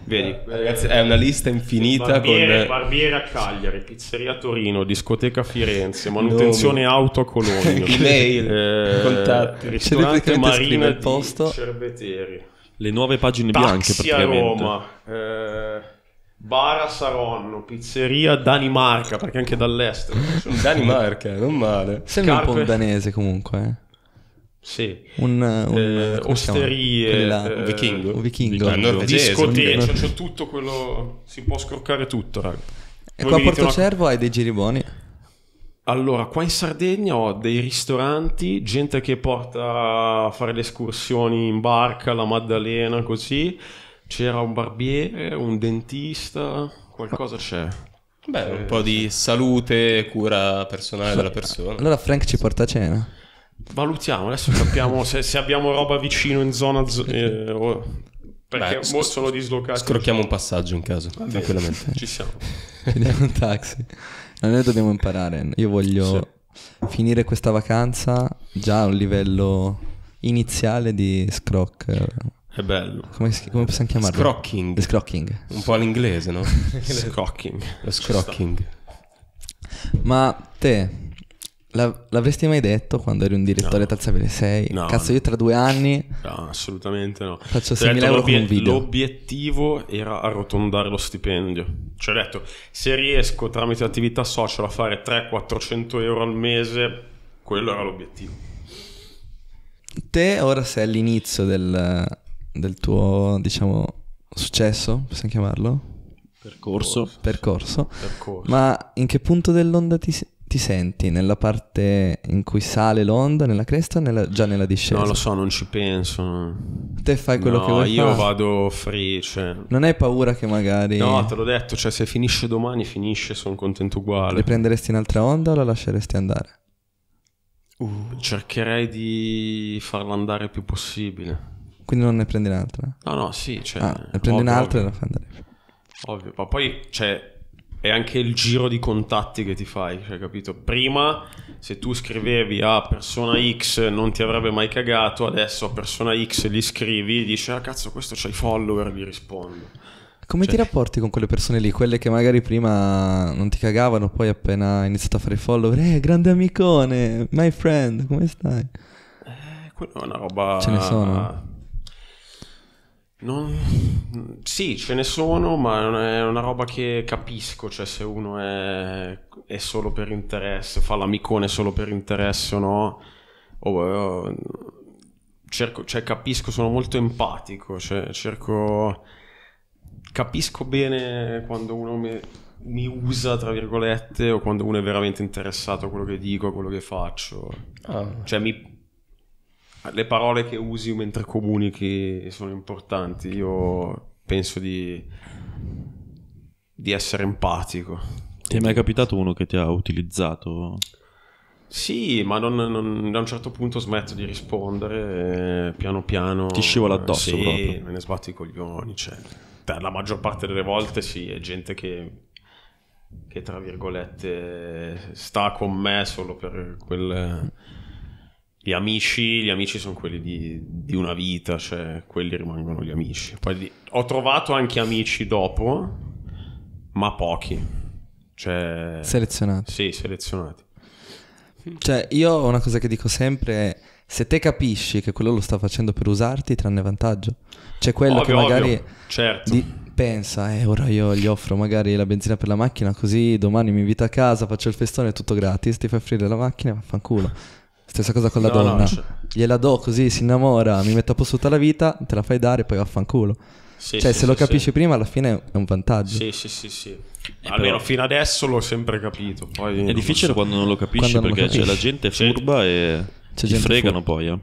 Vedi, eh, ragazzi, eh, è una lista infinita. Barbiere, con... barbiere a Cagliari, pizzeria a Torino, discoteca a Firenze, manutenzione Nome. auto a Colonia, (laughs) email, eh, contatti, ristorante marina il posto. Cerveteri, le nuove pagine Taxi bianche praticamente. a Roma, eh, a Saronno, pizzeria Danimarca, perché anche dall'estero. Danimarca, non male. Sembra Carpe... un po' un danese comunque. Eh. Sì. Un, un, eh, osterie, là, eh, vichingo, un vichingo, un norvegese, discoteca, un... c'è tutto quello, si può scorcare tutto, raga. E qua a Portocervo una... hai dei giri buoni? Allora, qua in Sardegna ho dei ristoranti, gente che porta a fare le escursioni in barca, la Maddalena, così. C'era un barbiere, un dentista, qualcosa c'è. Beh, un eh, po' di salute, cura personale della persona. Allora Frank ci porta a cena. Valutiamo, adesso sappiamo se, se, abbiamo roba vicino in zona... Z- (laughs) eh, oh, perché Beh, sc- sono dislocati. Scrocchiamo un passaggio in caso, Vabbè, tranquillamente. Ci siamo. (laughs) Vediamo un taxi. No, noi dobbiamo imparare. Io voglio sì. finire questa vacanza già a un livello iniziale di scroc. È bello. Come, come possiamo chiamarlo? Scrocking. The scrocking. Un po' all'inglese, no? (laughs) scrocking. Lo scrocking. Ma te, l'avresti mai detto quando eri un direttore no. Talsabile 6? No, Cazzo, io tra due anni. No, assolutamente no. Faccio 6.000 euro con un video. L'obiettivo era arrotondare lo stipendio. Cioè, ho detto, se riesco tramite attività social a fare 300-400 euro al mese, quello era l'obiettivo. Te ora sei all'inizio del, del tuo, diciamo, successo, possiamo chiamarlo? Percorso. Percorso. Percorso. Ma in che punto dell'onda ti sei? ti senti nella parte in cui sale l'onda, nella cresta o nella, già nella discesa? No, lo so, non ci penso. Te fai quello no, che vuoi. No, io fare. vado free. Cioè... Non hai paura che magari. No, te l'ho detto, cioè se finisce domani, finisce, sono contento uguale. Le prenderesti un'altra onda o la lasceresti andare? Uh. Cercherei di farla andare il più possibile. Quindi non ne prendi un'altra? No, no, sì. Cioè, ah, ne prendi ovvio, un'altra ovvio. e la fai andare. Ovvio, ma poi, cioè, e anche il giro di contatti che ti fai, cioè, capito? Prima, se tu scrivevi a persona X non ti avrebbe mai cagato, adesso a persona X gli scrivi e dici, ah cazzo, questo c'hai follower, gli rispondo. Come cioè... ti rapporti con quelle persone lì? Quelle che magari prima non ti cagavano, poi appena hai iniziato a fare follower, eh, grande amicone, my friend, come stai? Eh, quello è una roba... Ce ne sono non... Sì, ce ne sono, ma è una roba che capisco, cioè se uno è, è solo per interesse, fa l'amicone solo per interesse o no, oh, cerco, cioè, capisco, sono molto empatico, cioè, cerco... capisco bene quando uno mi, mi, usa, tra virgolette, o quando uno è veramente interessato a quello che dico, a quello che faccio. Oh. Cioè mi le parole che usi mentre comunichi sono importanti. Io penso di, di essere empatico. Ti è mai capitato uno che ti ha utilizzato? Sì, ma non, non, da un certo punto smetto di rispondere, eh, piano piano... Ti scivola addosso sì, proprio. me ne sbatto i coglioni, cioè, la maggior parte delle volte sì, è gente che, che tra virgolette sta con me solo per quel gli amici, gli amici sono quelli di, di, una vita, cioè quelli rimangono gli amici. Poi, ho trovato anche amici dopo, ma pochi. Cioè, selezionati. Sì, selezionati. Cioè, io una cosa che dico sempre è se te capisci che quello lo sta facendo per usarti, tranne vantaggio. C'è quello ovvio, che magari certo. di, pensa, eh, ora io gli offro magari la benzina per la macchina, così domani mi invita a casa, faccio il festone, tutto gratis, ti fai offrire la macchina, vaffanculo. Stessa cosa con la no, donna. No, Gliela do così, si innamora, mi metto a posto tutta la vita, te la fai dare, e poi vaffanculo. Sì, cioè, sì, se sì, lo capisci prima, alla fine è un vantaggio. Sì, sì, sì, sì. Eh, Almeno però... fino adesso l'ho sempre capito. Poi è difficile so. quando non lo capisci non perché lo capisci. Cioè, la gente è furba e C'è ti fregano fu- poi. Eh.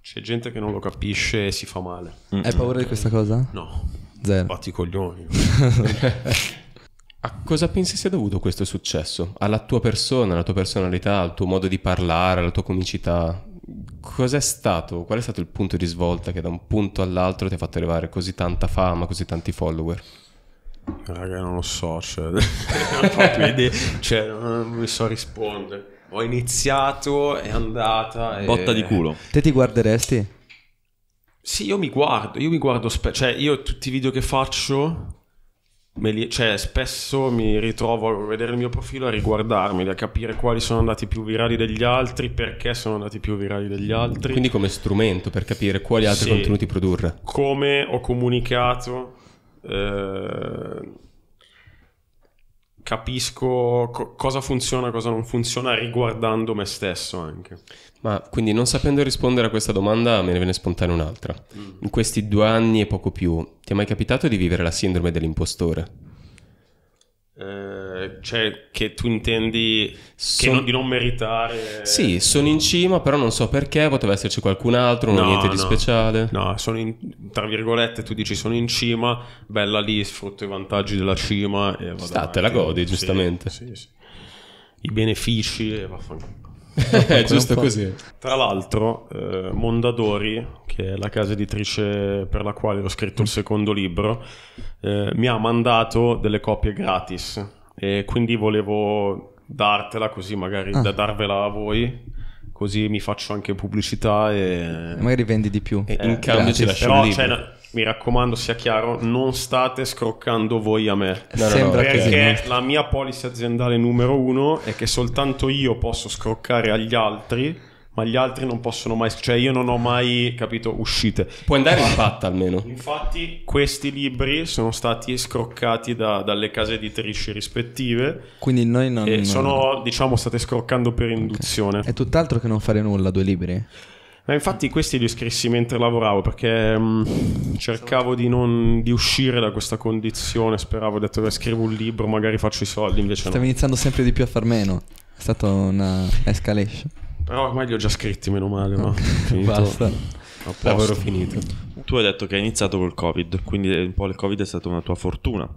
C'è gente che non lo capisce e si fa male. Mm-hmm. Hai paura di questa cosa? No. Zero. Batti i coglioni. (laughs) (laughs) A cosa pensi sia dovuto questo successo? Alla tua persona, alla tua personalità, al tuo modo di parlare, alla tua comicità? Cos'è stato? Qual è stato il punto di svolta che da un punto all'altro ti ha fatto arrivare così tanta fama, così tanti follower? Raga, non lo so, cioè, (laughs) non, cioè, non mi so rispondere. Ho iniziato, è andata. E... Botta di culo. Te ti guarderesti? Sì, io mi guardo, io mi guardo, spe- cioè io tutti i video che faccio li, cioè, spesso mi ritrovo a vedere il mio profilo, e a riguardarmi, a capire quali sono andati più virali degli altri, perché sono andati più virali degli altri. Quindi come strumento per capire quali altri sì, contenuti produrre. Come ho comunicato. Eh, capisco co- cosa funziona, cosa non funziona, riguardando me stesso anche. Ma quindi non sapendo rispondere a questa domanda me ne viene spontanea un'altra. Mm. In questi due anni e poco più, ti è mai capitato di vivere la sindrome dell'impostore? Eh, cioè, che tu intendi son... non, di non meritare. Sì, sono in cima, però non so perché. Poteva esserci qualcun altro, non no, niente di no. speciale. No, sono in, tra virgolette, tu dici sono in cima, bella lì, sfrutto i vantaggi della cima e vado State, avanti. la godi, giustamente. Sì, sì, sì. I benefici e vaffanculo. È eh, giusto così. Tra l'altro, eh, Mondadori, che è la casa editrice per la quale ho scritto il secondo libro, eh, mi ha mandato delle copie gratis e quindi volevo dartela così magari ah. da darvela a voi così mi faccio anche pubblicità e, e magari vendi di più E eh, in cambio ci lascio però, cioè, mi raccomando sia chiaro, non state scroccando voi a me. No, no, no, perché la mia policy aziendale numero uno è che soltanto io posso scroccare agli altri, ma gli altri non possono mai, cioè io non ho mai capito uscite. Puoi andare in patta almeno. Infatti questi libri sono stati scroccati da, dalle case editrici rispettive. Quindi noi non... E sono, diciamo, state scroccando per induzione. Okay. È tutt'altro che non fare nulla, due libri. Ma infatti questi li scrissi mentre lavoravo perché mh, mm, cercavo di, non, di uscire da questa condizione, speravo, ho detto beh, scrivo un libro, magari faccio i soldi, invece Stavo no. iniziando sempre di più a far meno, è stata una escalation. Però ormai li ho già scritti, meno male, no? Okay. Basta. Ho lavoro finito. Tu hai detto che hai iniziato col Covid, quindi un po' il Covid è stata una tua fortuna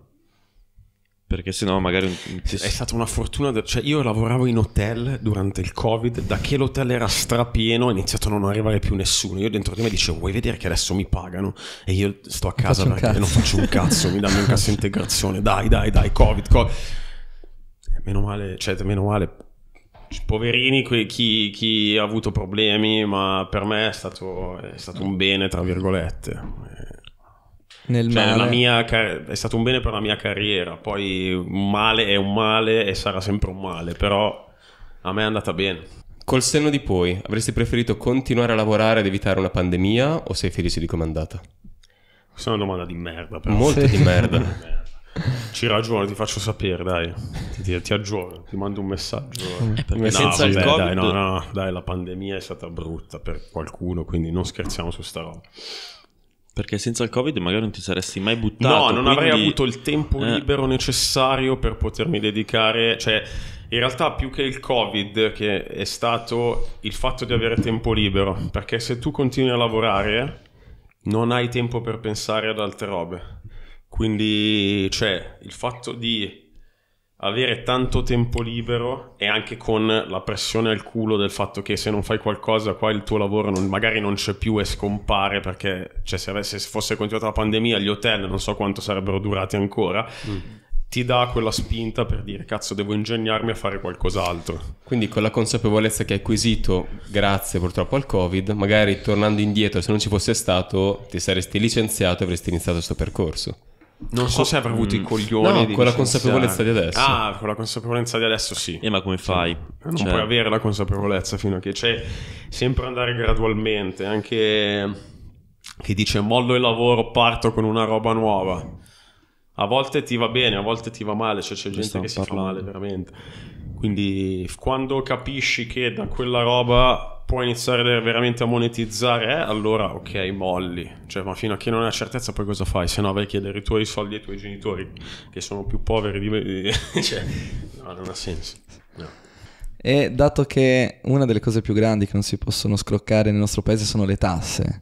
perché sennò magari... È stata una fortuna, de... cioè io lavoravo in hotel durante il covid, da che l'hotel era strapieno è iniziato a non arrivare più nessuno, io dentro di me dicevo vuoi vedere che adesso mi pagano e io sto a casa non perché non faccio un cazzo, mi danno in cassa integrazione, dai dai dai covid, covid. Eh, meno male, cioè meno male, poverini que- chi, chi, ha avuto problemi, ma per me è stato, è stato un bene, tra virgolette. Eh, nel cioè, male. Mia, è stato un bene per la mia carriera, poi un male è un male e sarà sempre un male, però a me è andata bene. Col senno di poi, avresti preferito continuare a lavorare ed evitare una pandemia o sei felice di come è andata? Questa è una domanda di merda, però. Molto sì. di merda. (laughs) Ci ragiono, ti faccio sapere, dai. Ti, ti aggiorno, ti mando un messaggio. Eh, no, senza vabbè, il COVID... dai, no, no, dai, la pandemia è stata brutta per qualcuno, quindi non scherziamo su sta roba. Perché senza il Covid magari non ti saresti mai buttato. No, non quindi... avrei avuto il tempo eh. libero necessario per potermi dedicare. Cioè, in realtà più che il Covid, che è stato il fatto di avere tempo libero. Perché se tu continui a lavorare, non hai tempo per pensare ad altre robe. Quindi, cioè, il fatto di avere tanto tempo libero e anche con la pressione al culo del fatto che se non fai qualcosa qua il tuo lavoro non, magari non c'è più e scompare perché cioè, se, avesse, se, fosse continuata la pandemia gli hotel non so quanto sarebbero durati ancora mm. ti dà quella spinta per dire cazzo devo ingegnarmi a fare qualcos'altro quindi con la consapevolezza che hai acquisito grazie purtroppo al covid magari tornando indietro se non ci fosse stato ti saresti licenziato e avresti iniziato questo percorso non so se avrà avuto mm. i coglioni. No, di con la consapevolezza di adesso. Ah, con la consapevolezza di adesso sì. E eh, ma come fai? Non cioè... puoi avere la consapevolezza fino a che c'è sempre andare gradualmente. Anche chi dice mollo il lavoro, parto con una roba nuova. A volte ti va bene, a volte ti va male, cioè c'è gente che si fa male veramente. Quindi quando capisci che da quella roba puoi iniziare veramente a monetizzare, eh? allora ok, molli. Cioè, ma fino a che non hai la certezza, poi cosa fai? Se no, vai a chiedere i tuoi soldi ai tuoi genitori, che sono più poveri di me. (laughs) cioè, no, non ha senso. No. E dato che una delle cose più grandi che non si possono scroccare nel nostro paese sono le tasse,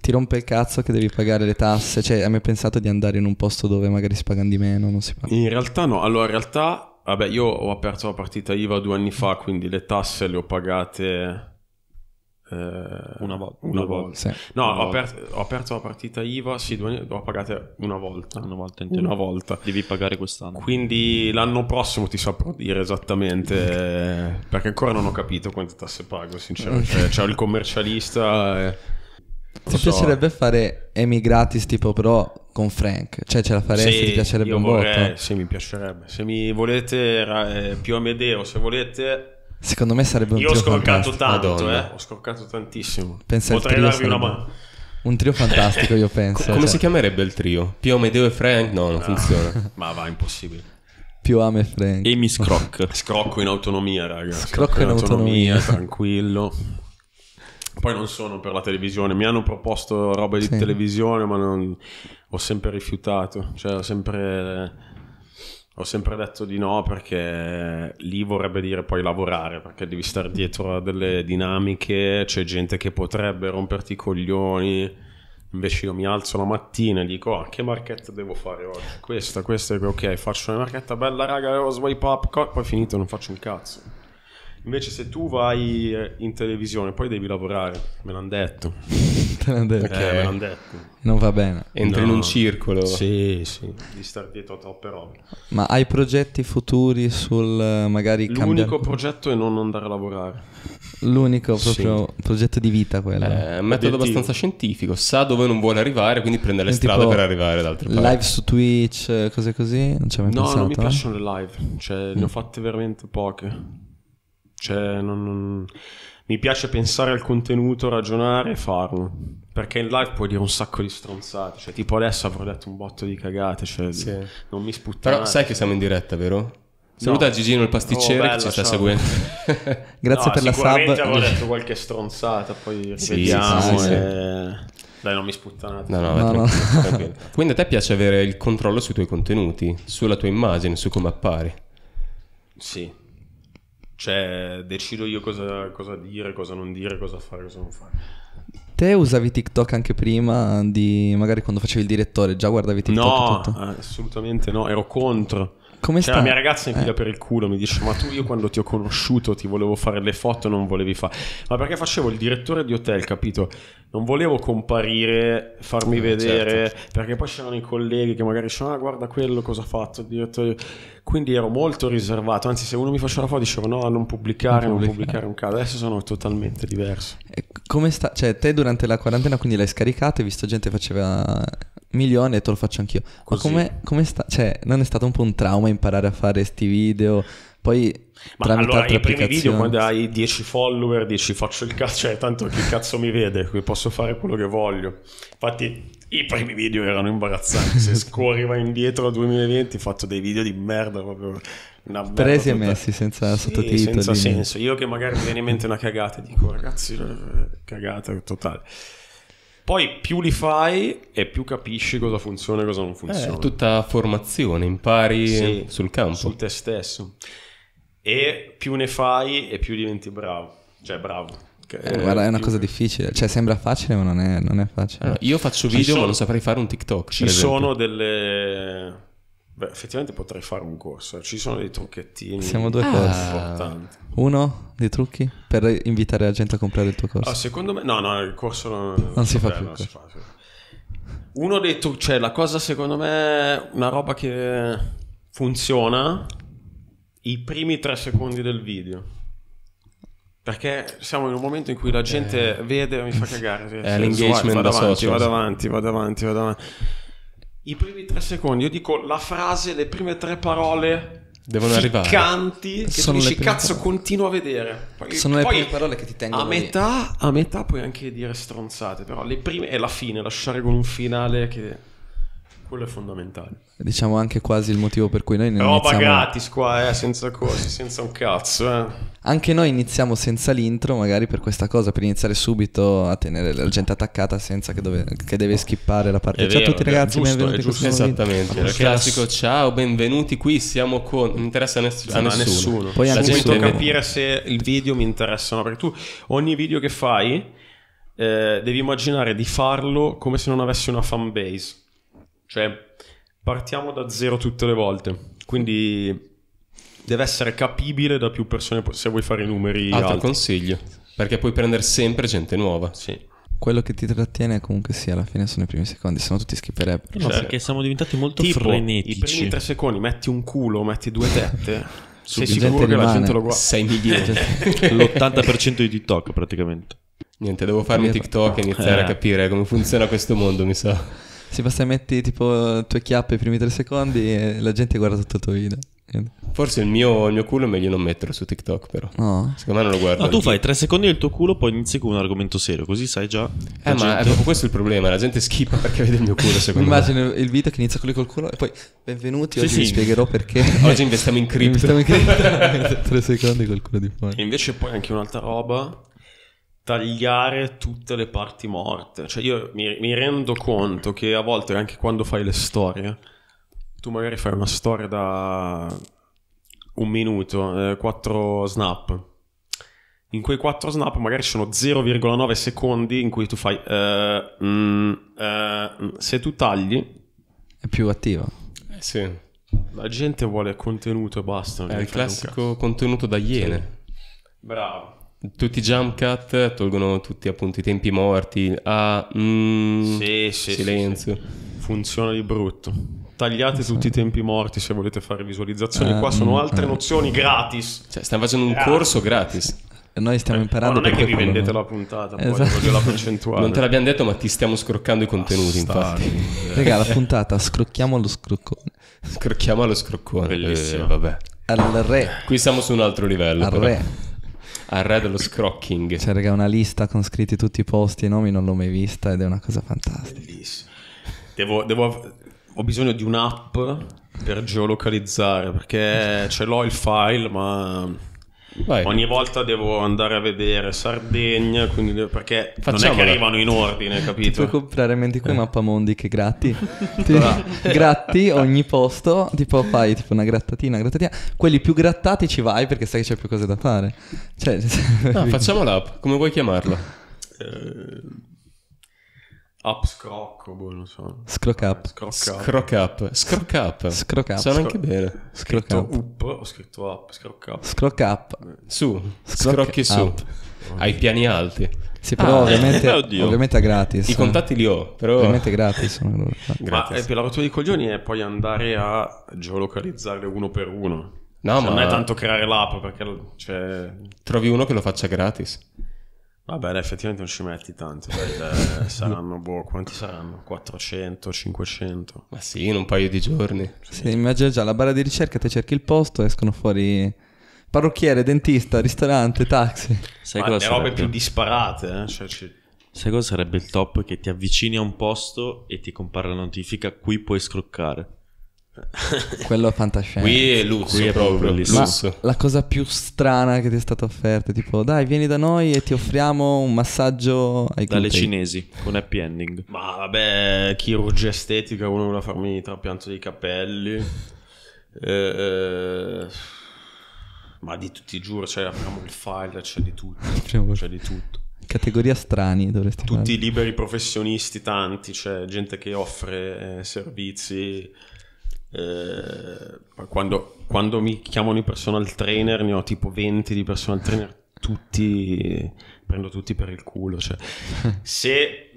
ti rompe il cazzo che devi pagare le tasse? Cioè, hai mai pensato di andare in un posto dove magari si pagano di meno? Non si paga? In realtà no, allora in realtà, vabbè, io ho aperto la partita IVA due anni fa, quindi le tasse le ho pagate eh, una, vo- una, una volta. Sì. No, una ho, volta. Per- ho, perso la partita IVA, sì, due, l'ho pagata una volta. Una volta intera. Una volta. Devi pagare quest'anno. Quindi l'anno prossimo ti saprò dire esattamente, (laughs) perché ancora non ho capito quante tasse pago, sinceramente. C'è il commercialista... E... Eh, ti so. piacerebbe fare Emi gratis tipo però con Frank? Cioè ce la faresti? Sì, ti piacerebbe un vorrei, botto? Sì, mi piacerebbe. Se mi volete eh, più Amedeo, se volete Secondo me sarebbe un Io ho scoccato fantastico. tanto, eh. ho scoccato tantissimo. Penso Potrei darvi una mano. Un trio fantastico, io (laughs) penso. come cioè. si chiamerebbe il trio? Pio Amedeo e Frank? No, non ah, funziona. (laughs) Ma va, impossibile. Pio Ame e Frank. Amy mi scroc. (laughs) Scrocco in autonomia, ragazzi. Scrocco in, in autonomia, autonomia tranquillo. Poi non sono per la televisione, mi hanno proposto roba di sì. televisione, ma non... ho sempre rifiutato. Cioè, ho sempre ho sempre detto di no perché lì vorrebbe dire poi lavorare, perché devi stare dietro a delle dinamiche, c'è gente che potrebbe romperti i coglioni. Invece io mi alzo la mattina e dico: ah, che marchetta devo fare oggi? Questa, questa, ok, faccio una marchetta bella, raga, ho swipe up, co- poi finito, non faccio un cazzo. Invece se tu vai eh, in televisione poi devi lavorare, me l'hanno detto. (laughs) Te l'hanno detto. Okay. Eh, me l'hanno detto. Non va bene. Entri no. in un circolo. Sì, sì. Di star dietro a troppe robe. Ma hai progetti futuri sul eh, magari... L'unico cambia... progetto è non andare a lavorare. L'unico proprio sì. progetto di vita quello. È eh, un metodo abbastanza scientifico, sa dove non vuole arrivare, quindi prende le tipo, strade per arrivare ad altre parti. Live su Twitch, eh, cose così, non c'è hai mai no, pensato? No, non mi piacciono le live, cioè mm. ne ho fatte veramente poche. Cioè, non, non... mi piace pensare al contenuto, ragionare e farlo. Perché in live puoi dire un sacco di stronzate. Cioè, tipo adesso avrò detto un botto di cagate. Cioè, sì. non mi sputtare Però sai che siamo in diretta, vero? Saluta no. Gigino il pasticcere oh, bella, che ci sta ciao. seguendo. (laughs) Grazie no, per la sub. avevo detto qualche stronzata, poi rivediamo. Sì, sì, eh. sì, e... Dai, non mi sputtare No, no, no, no. Tranquillo, (laughs) tranquillo. Quindi a te piace avere il controllo sui tuoi contenuti, sulla tua immagine, su come appari. Sì, cioè, decido io cosa, cosa, dire, cosa non dire, cosa fare, cosa non fare. Te usavi TikTok anche prima di, magari quando facevi il direttore, già guardavi TikTok? No, tutto? Eh, assolutamente no, ero contro. Come cioè, sta? la mia ragazza mi piglia eh. per il culo, mi dice: Ma tu io quando ti ho conosciuto ti volevo fare le foto, non volevi fare. Ma perché facevo il direttore di hotel, capito? Non volevo comparire, farmi eh, vedere, certo. perché poi c'erano i colleghi che magari dicevano: Ah, guarda quello cosa ha fatto il direttore. Quindi ero molto riservato, anzi se uno mi faceva la foto dicevo no, non pubblicare, non, non pubblicare un caso, adesso sono totalmente diverso. E come sta, cioè te durante la quarantena quindi l'hai scaricato e visto gente faceva milioni e te lo faccio anch'io. Così. Ma come, sta, cioè non è stato un po' un trauma imparare a fare questi video, poi ma allora i primi video quando hai 10 follower dici faccio il cazzo, cioè tanto chi cazzo mi vede, qui posso fare quello che voglio. Infatti i primi video erano imbarazzanti, se (laughs) scorreva indietro a 2020 ho fatto dei video di merda proprio. Una Presi e messi senza sì, sottotitoli. Senza senso. Io che magari mi viene in mente una cagata dico ragazzi, eh, cagata totale. Poi più li fai e più capisci cosa funziona e cosa non eh, funziona. È tutta formazione, impari sì, sul campo. Su te stesso e più ne fai e più diventi bravo, cioè bravo. Eh, eh, guarda, è una cosa difficile, cioè sembra facile ma non è, non è facile. Allora, io faccio video sono... ma non saprei fare un TikTok. Ci sono delle... Beh, effettivamente potrei fare un corso, ci sono dei trucchettini. Siamo due ah. corsi. Importanti. Uno dei trucchi per invitare la gente a comprare il tuo corso. Ah, secondo me, no, no, il corso non, non, si, fa più. Non si fa, sì. Uno dei trucchi, cioè la cosa secondo me, una roba che funziona i primi tre secondi del video. Perché siamo in un momento in cui la gente eh, vede e mi fa cagare. è eh, l'engagement da avanti, social. Vado avanti, vado avanti, vado avanti. I primi tre secondi, io dico la frase, le prime tre parole devono arrivare. Canti che Sono dici cazzo, parole. continuo a vedere. Poi, Sono poi, le prime parole che ti tengono a metà, a metà puoi anche dire stronzate, però le prime è la fine, lasciare con un finale che quello è fondamentale. Diciamo anche quasi il motivo per cui noi ne Roba iniziamo... gratis qua, eh, senza cose, senza un cazzo, eh. Anche noi iniziamo senza l'intro, magari per questa cosa, per iniziare subito a tenere la gente attaccata senza che, dove... che deve skippare la parte. È ciao vero, a tutti ragazzi, giusto, benvenuti. Giusto, esattamente. Il classico ciao, benvenuti qui, siamo con... Non interessa ness- a nessuno. nessuno. Poi la gente capire se il video mi interessa no, perché tu ogni video che fai... Eh, devi immaginare di farlo come se non avessi una fan base cioè, partiamo da zero tutte le volte. Quindi deve essere capibile da più persone se vuoi fare i numeri. Altro alti. consiglio, perché puoi prendere sempre gente nuova. Sì. Quello che ti trattiene comunque sì, alla fine sono i primi secondi, sennò tutti schipperebbero. No, cioè, perché siamo diventati molto tipo, frenetici. I primi tre secondi metti un culo, metti due tette. (laughs) Sei sicuro che rimane. la gente lo guarda? 6 milioni. L'80% (laughs) di TikTok praticamente. Niente, devo farmi TikTok e iniziare eh. a capire come funziona questo mondo, mi sa. So. Se basta metti tipo tue chiappe i primi tre secondi e eh, la gente guarda tutto il tuo video. Forse il mio, il mio culo è meglio non metterlo su TikTok, però. No. Secondo me non lo guardo. No, tu fai tre secondi del tuo culo, poi inizi con un argomento serio, così sai già. Eh, ma gente... è proprio questo il problema. La gente schifa perché vede il mio culo, secondo Immagino me. Immagino il video che inizia con lui col culo e poi benvenuti, sì, oggi sì. vi spiegherò perché. (laughs) oggi investiamo in cripto. investiamo in cripto. (laughs) tre secondi col culo di fuori. E invece poi anche un'altra roba tagliare tutte le parti morte. Cioè io mi, mi, rendo conto che a volte anche quando fai le storie, tu magari fai una storia da un minuto, eh, 4 snap. In quei 4 snap magari sono 0,9 secondi in cui tu fai... Uh, mm, uh, se tu tagli... È più attiva. Eh sì. La gente vuole contenuto e basta. È il classico contenuto da iene. Sì. Bravo tutti i jump cut tolgono tutti appunto i tempi morti. a ah, mm, sì, sì, silenzio. Sì, Funziona di brutto. Tagliate tutti i tempi morti se volete fare visualizzazioni. Uh, Qua eh, sono mm, altre uh, nozioni gratis. Cioè, stiamo facendo un gratis. Ah. corso gratis. Noi stiamo eh, imparando. Eh, ma non è che vi vendete la puntata, esatto. poi la (laughs) percentuale. Non te l'abbiamo detto, ma ti stiamo scroccando i contenuti. infatti, raga, la puntata scrocchiamo allo scroccone. Scrocchiamo allo scroccone. Bellissimo. Eh, vabbè. Al re. Qui siamo su un altro livello. Al però. re al re dello scrocking. Cioè, raga, una lista con scritti tutti i posti e i nomi non l'ho mai vista ed è una cosa fantastica. Bellissimo. Devo, devo, ho bisogno di un'app per geolocalizzare perché ce l'ho il file, ma Vai. Ogni volta devo andare a vedere Sardegna, devo... perché Facciamola. non è che arrivano in ordine, capito? Ti puoi comprare Mendico eh. Mappamondi che gratti. (laughs) gratti ogni posto, tipo fai tipo una grattatina, grattatina. Quelli più grattati ci vai perché sai che c'è più cose da fare. Cioè... (laughs) No, facciamo l'app, come vuoi chiamarlo? Eh... Up scrocco, boh, non so. Scroc up. Eh, scroc up. Scroc up. Scroc up. Sono anche bene. Scroc up. up. Ho scritto up, scroc up. Scroc up. Su, scrocchi su. Up. Ai piani alti. Sì, però ah, ovviamente, eh, (laughs) ovviamente è gratis. I contatti li ho, però... Ovviamente è gratis. Allora. Ma eh, per la rottura di coglioni è poi andare a geolocalizzarle uno per uno. No, cioè, ma... Non è tanto creare l'app perché... Cioè... Trovi uno che lo faccia gratis. Vabbè, effettivamente non ci metti tanto, beh, (laughs) saranno, boh, quanti saranno? 400, 500? Ma sì, in un paio di giorni. Sì, immagino già, la barra di ricerca, te cerchi il posto, escono fuori parrucchiere, dentista, ristorante, taxi. Sai Ma cosa le sarebbe? robe più disparate, eh? Cioè, ci... Sai cosa sarebbe il top? Che ti avvicini a un posto e ti compare la notifica, qui puoi scroccare. Eh. Quello fantascienza. Qui è lusso Qui è proprio lusso. la cosa più strana che ti è stata offerta, tipo dai vieni da noi e ti offriamo un massaggio ai Dalle glutei. cinesi, con happy ending. Ma vabbè, chirurgia estetica, uno vuole farmi trapianto di capelli. Eh, eh, ma di tutti, giuro, cioè apriamo il file, c'è di tutto. (laughs) C'è di tutto. Categoria strani dovresti Tutti i liberi professionisti, tanti, cioè gente che offre eh, servizi eh, quando, quando, mi chiamano i personal trainer, ne ho tipo 20 di personal trainer, tutti prendo tutti per il culo. Cioè. (laughs) Se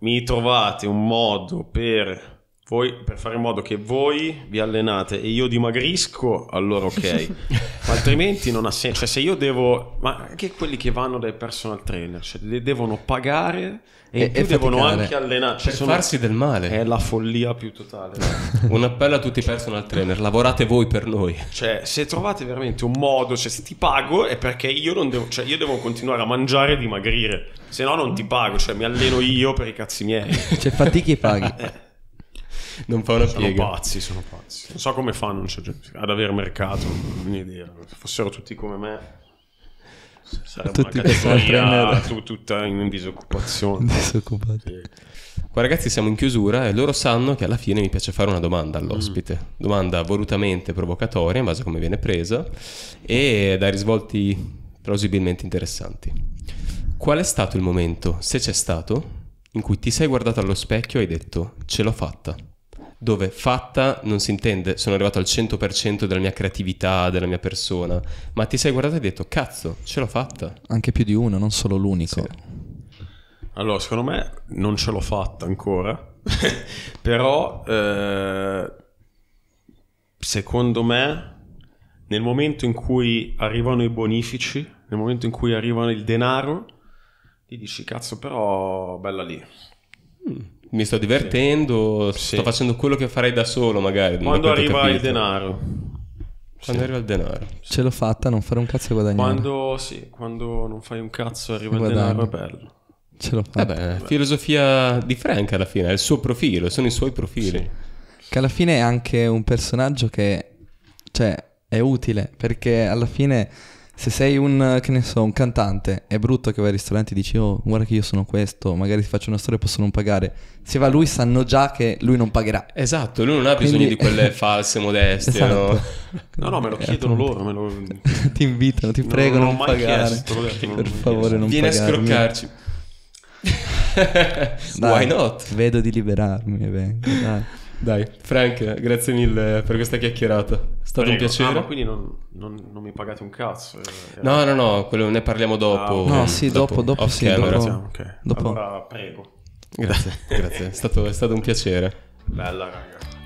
mi trovate un modo per voi, per fare in modo che voi vi allenate e io dimagrisco, allora ok. (laughs) ma altrimenti non ha senso. Cioè, se io devo. Ma anche quelli che vanno dai personal trainer, cioè, li devono pagare e, e, e devono anche allenarsi. Cioè, sono... farsi del male. È la follia più totale. (laughs) un appello a tutti i personal trainer: lavorate voi per noi. Cioè, se trovate veramente un modo, cioè, se ti pago è perché io non devo. Cioè, io devo continuare a mangiare e dimagrire. Se no, non ti pago. Cioè, mi alleno io per i cazzi miei. cioè, fatichi e paghi. (laughs) Eh non fa una sono piega. Sono pazzi, sono pazzi. Non so come fanno so, cioè, ad avere mercato, non idea. Se fossero tutti come me, sarebbe tutti una tu, tutta in disoccupazione. (laughs) Disoccupati. Sì. Qua ragazzi siamo in chiusura e loro sanno che alla fine mi piace fare una domanda all'ospite, mm. domanda volutamente provocatoria in base a come viene presa e da risvolti plausibilmente interessanti. Qual è stato il momento, se c'è stato, in cui ti sei guardato allo specchio e hai detto ce l'ho fatta? dove fatta non si intende sono arrivato al 100% della mia creatività, della mia persona, ma ti sei guardato e hai detto cazzo, ce l'ho fatta. Anche più di uno, non solo l'unico. Sì. Allora, secondo me non ce l'ho fatta ancora, (laughs) però eh, secondo me nel momento in cui arrivano i bonifici, nel momento in cui arrivano il denaro, ti dici cazzo però bella lì. Mm mi sto divertendo, sì. sto facendo quello che farei da solo magari. Quando arriva capito. il denaro. Quando sì. arriva il denaro. Ce l'ho fatta, non fare un cazzo e guadagnare. Quando, sì, quando non fai un cazzo arriva il denaro, è bello. Ce l'ho fatta. Vabbè, Vabbè. filosofia di Frank alla fine, è il suo profilo, sono i suoi profili. Sì. Che alla fine è anche un personaggio che, cioè, è utile, perché alla fine se sei un, eh, che ne so, un cantante, è brutto che vai al ristorante e dici, oh, guarda che io sono questo, magari ti faccio una storia e posso non pagare. Se va lui sanno già che lui non pagherà. Esatto, lui non ha bisogno Quindi... di quelle (laughs) false modestie, esatto. no? No, no, me lo chiedono loro, me lo... (laughs) ti invitano, ti prego, non, non, non pagare. Chiesto, detto, per favore, non Vieni pagarmi. a scroccarci. dai, (laughs) Why not? Vedo di liberarmi, beh, dai. Dai, Frank, grazie mille per questa chiacchierata. È stato Prego. un piacere. Ah, ma quindi non, non, non mi pagate un cazzo? Eh, eh. no, no, no, quello ne parliamo ah, dopo. Ah, no, sì, dopo, dopo, dopo sì, camera. dopo. Okay. dopo. Allora, prego. Grazie, (laughs) grazie. È stato, è stato un piacere. Bella, raga.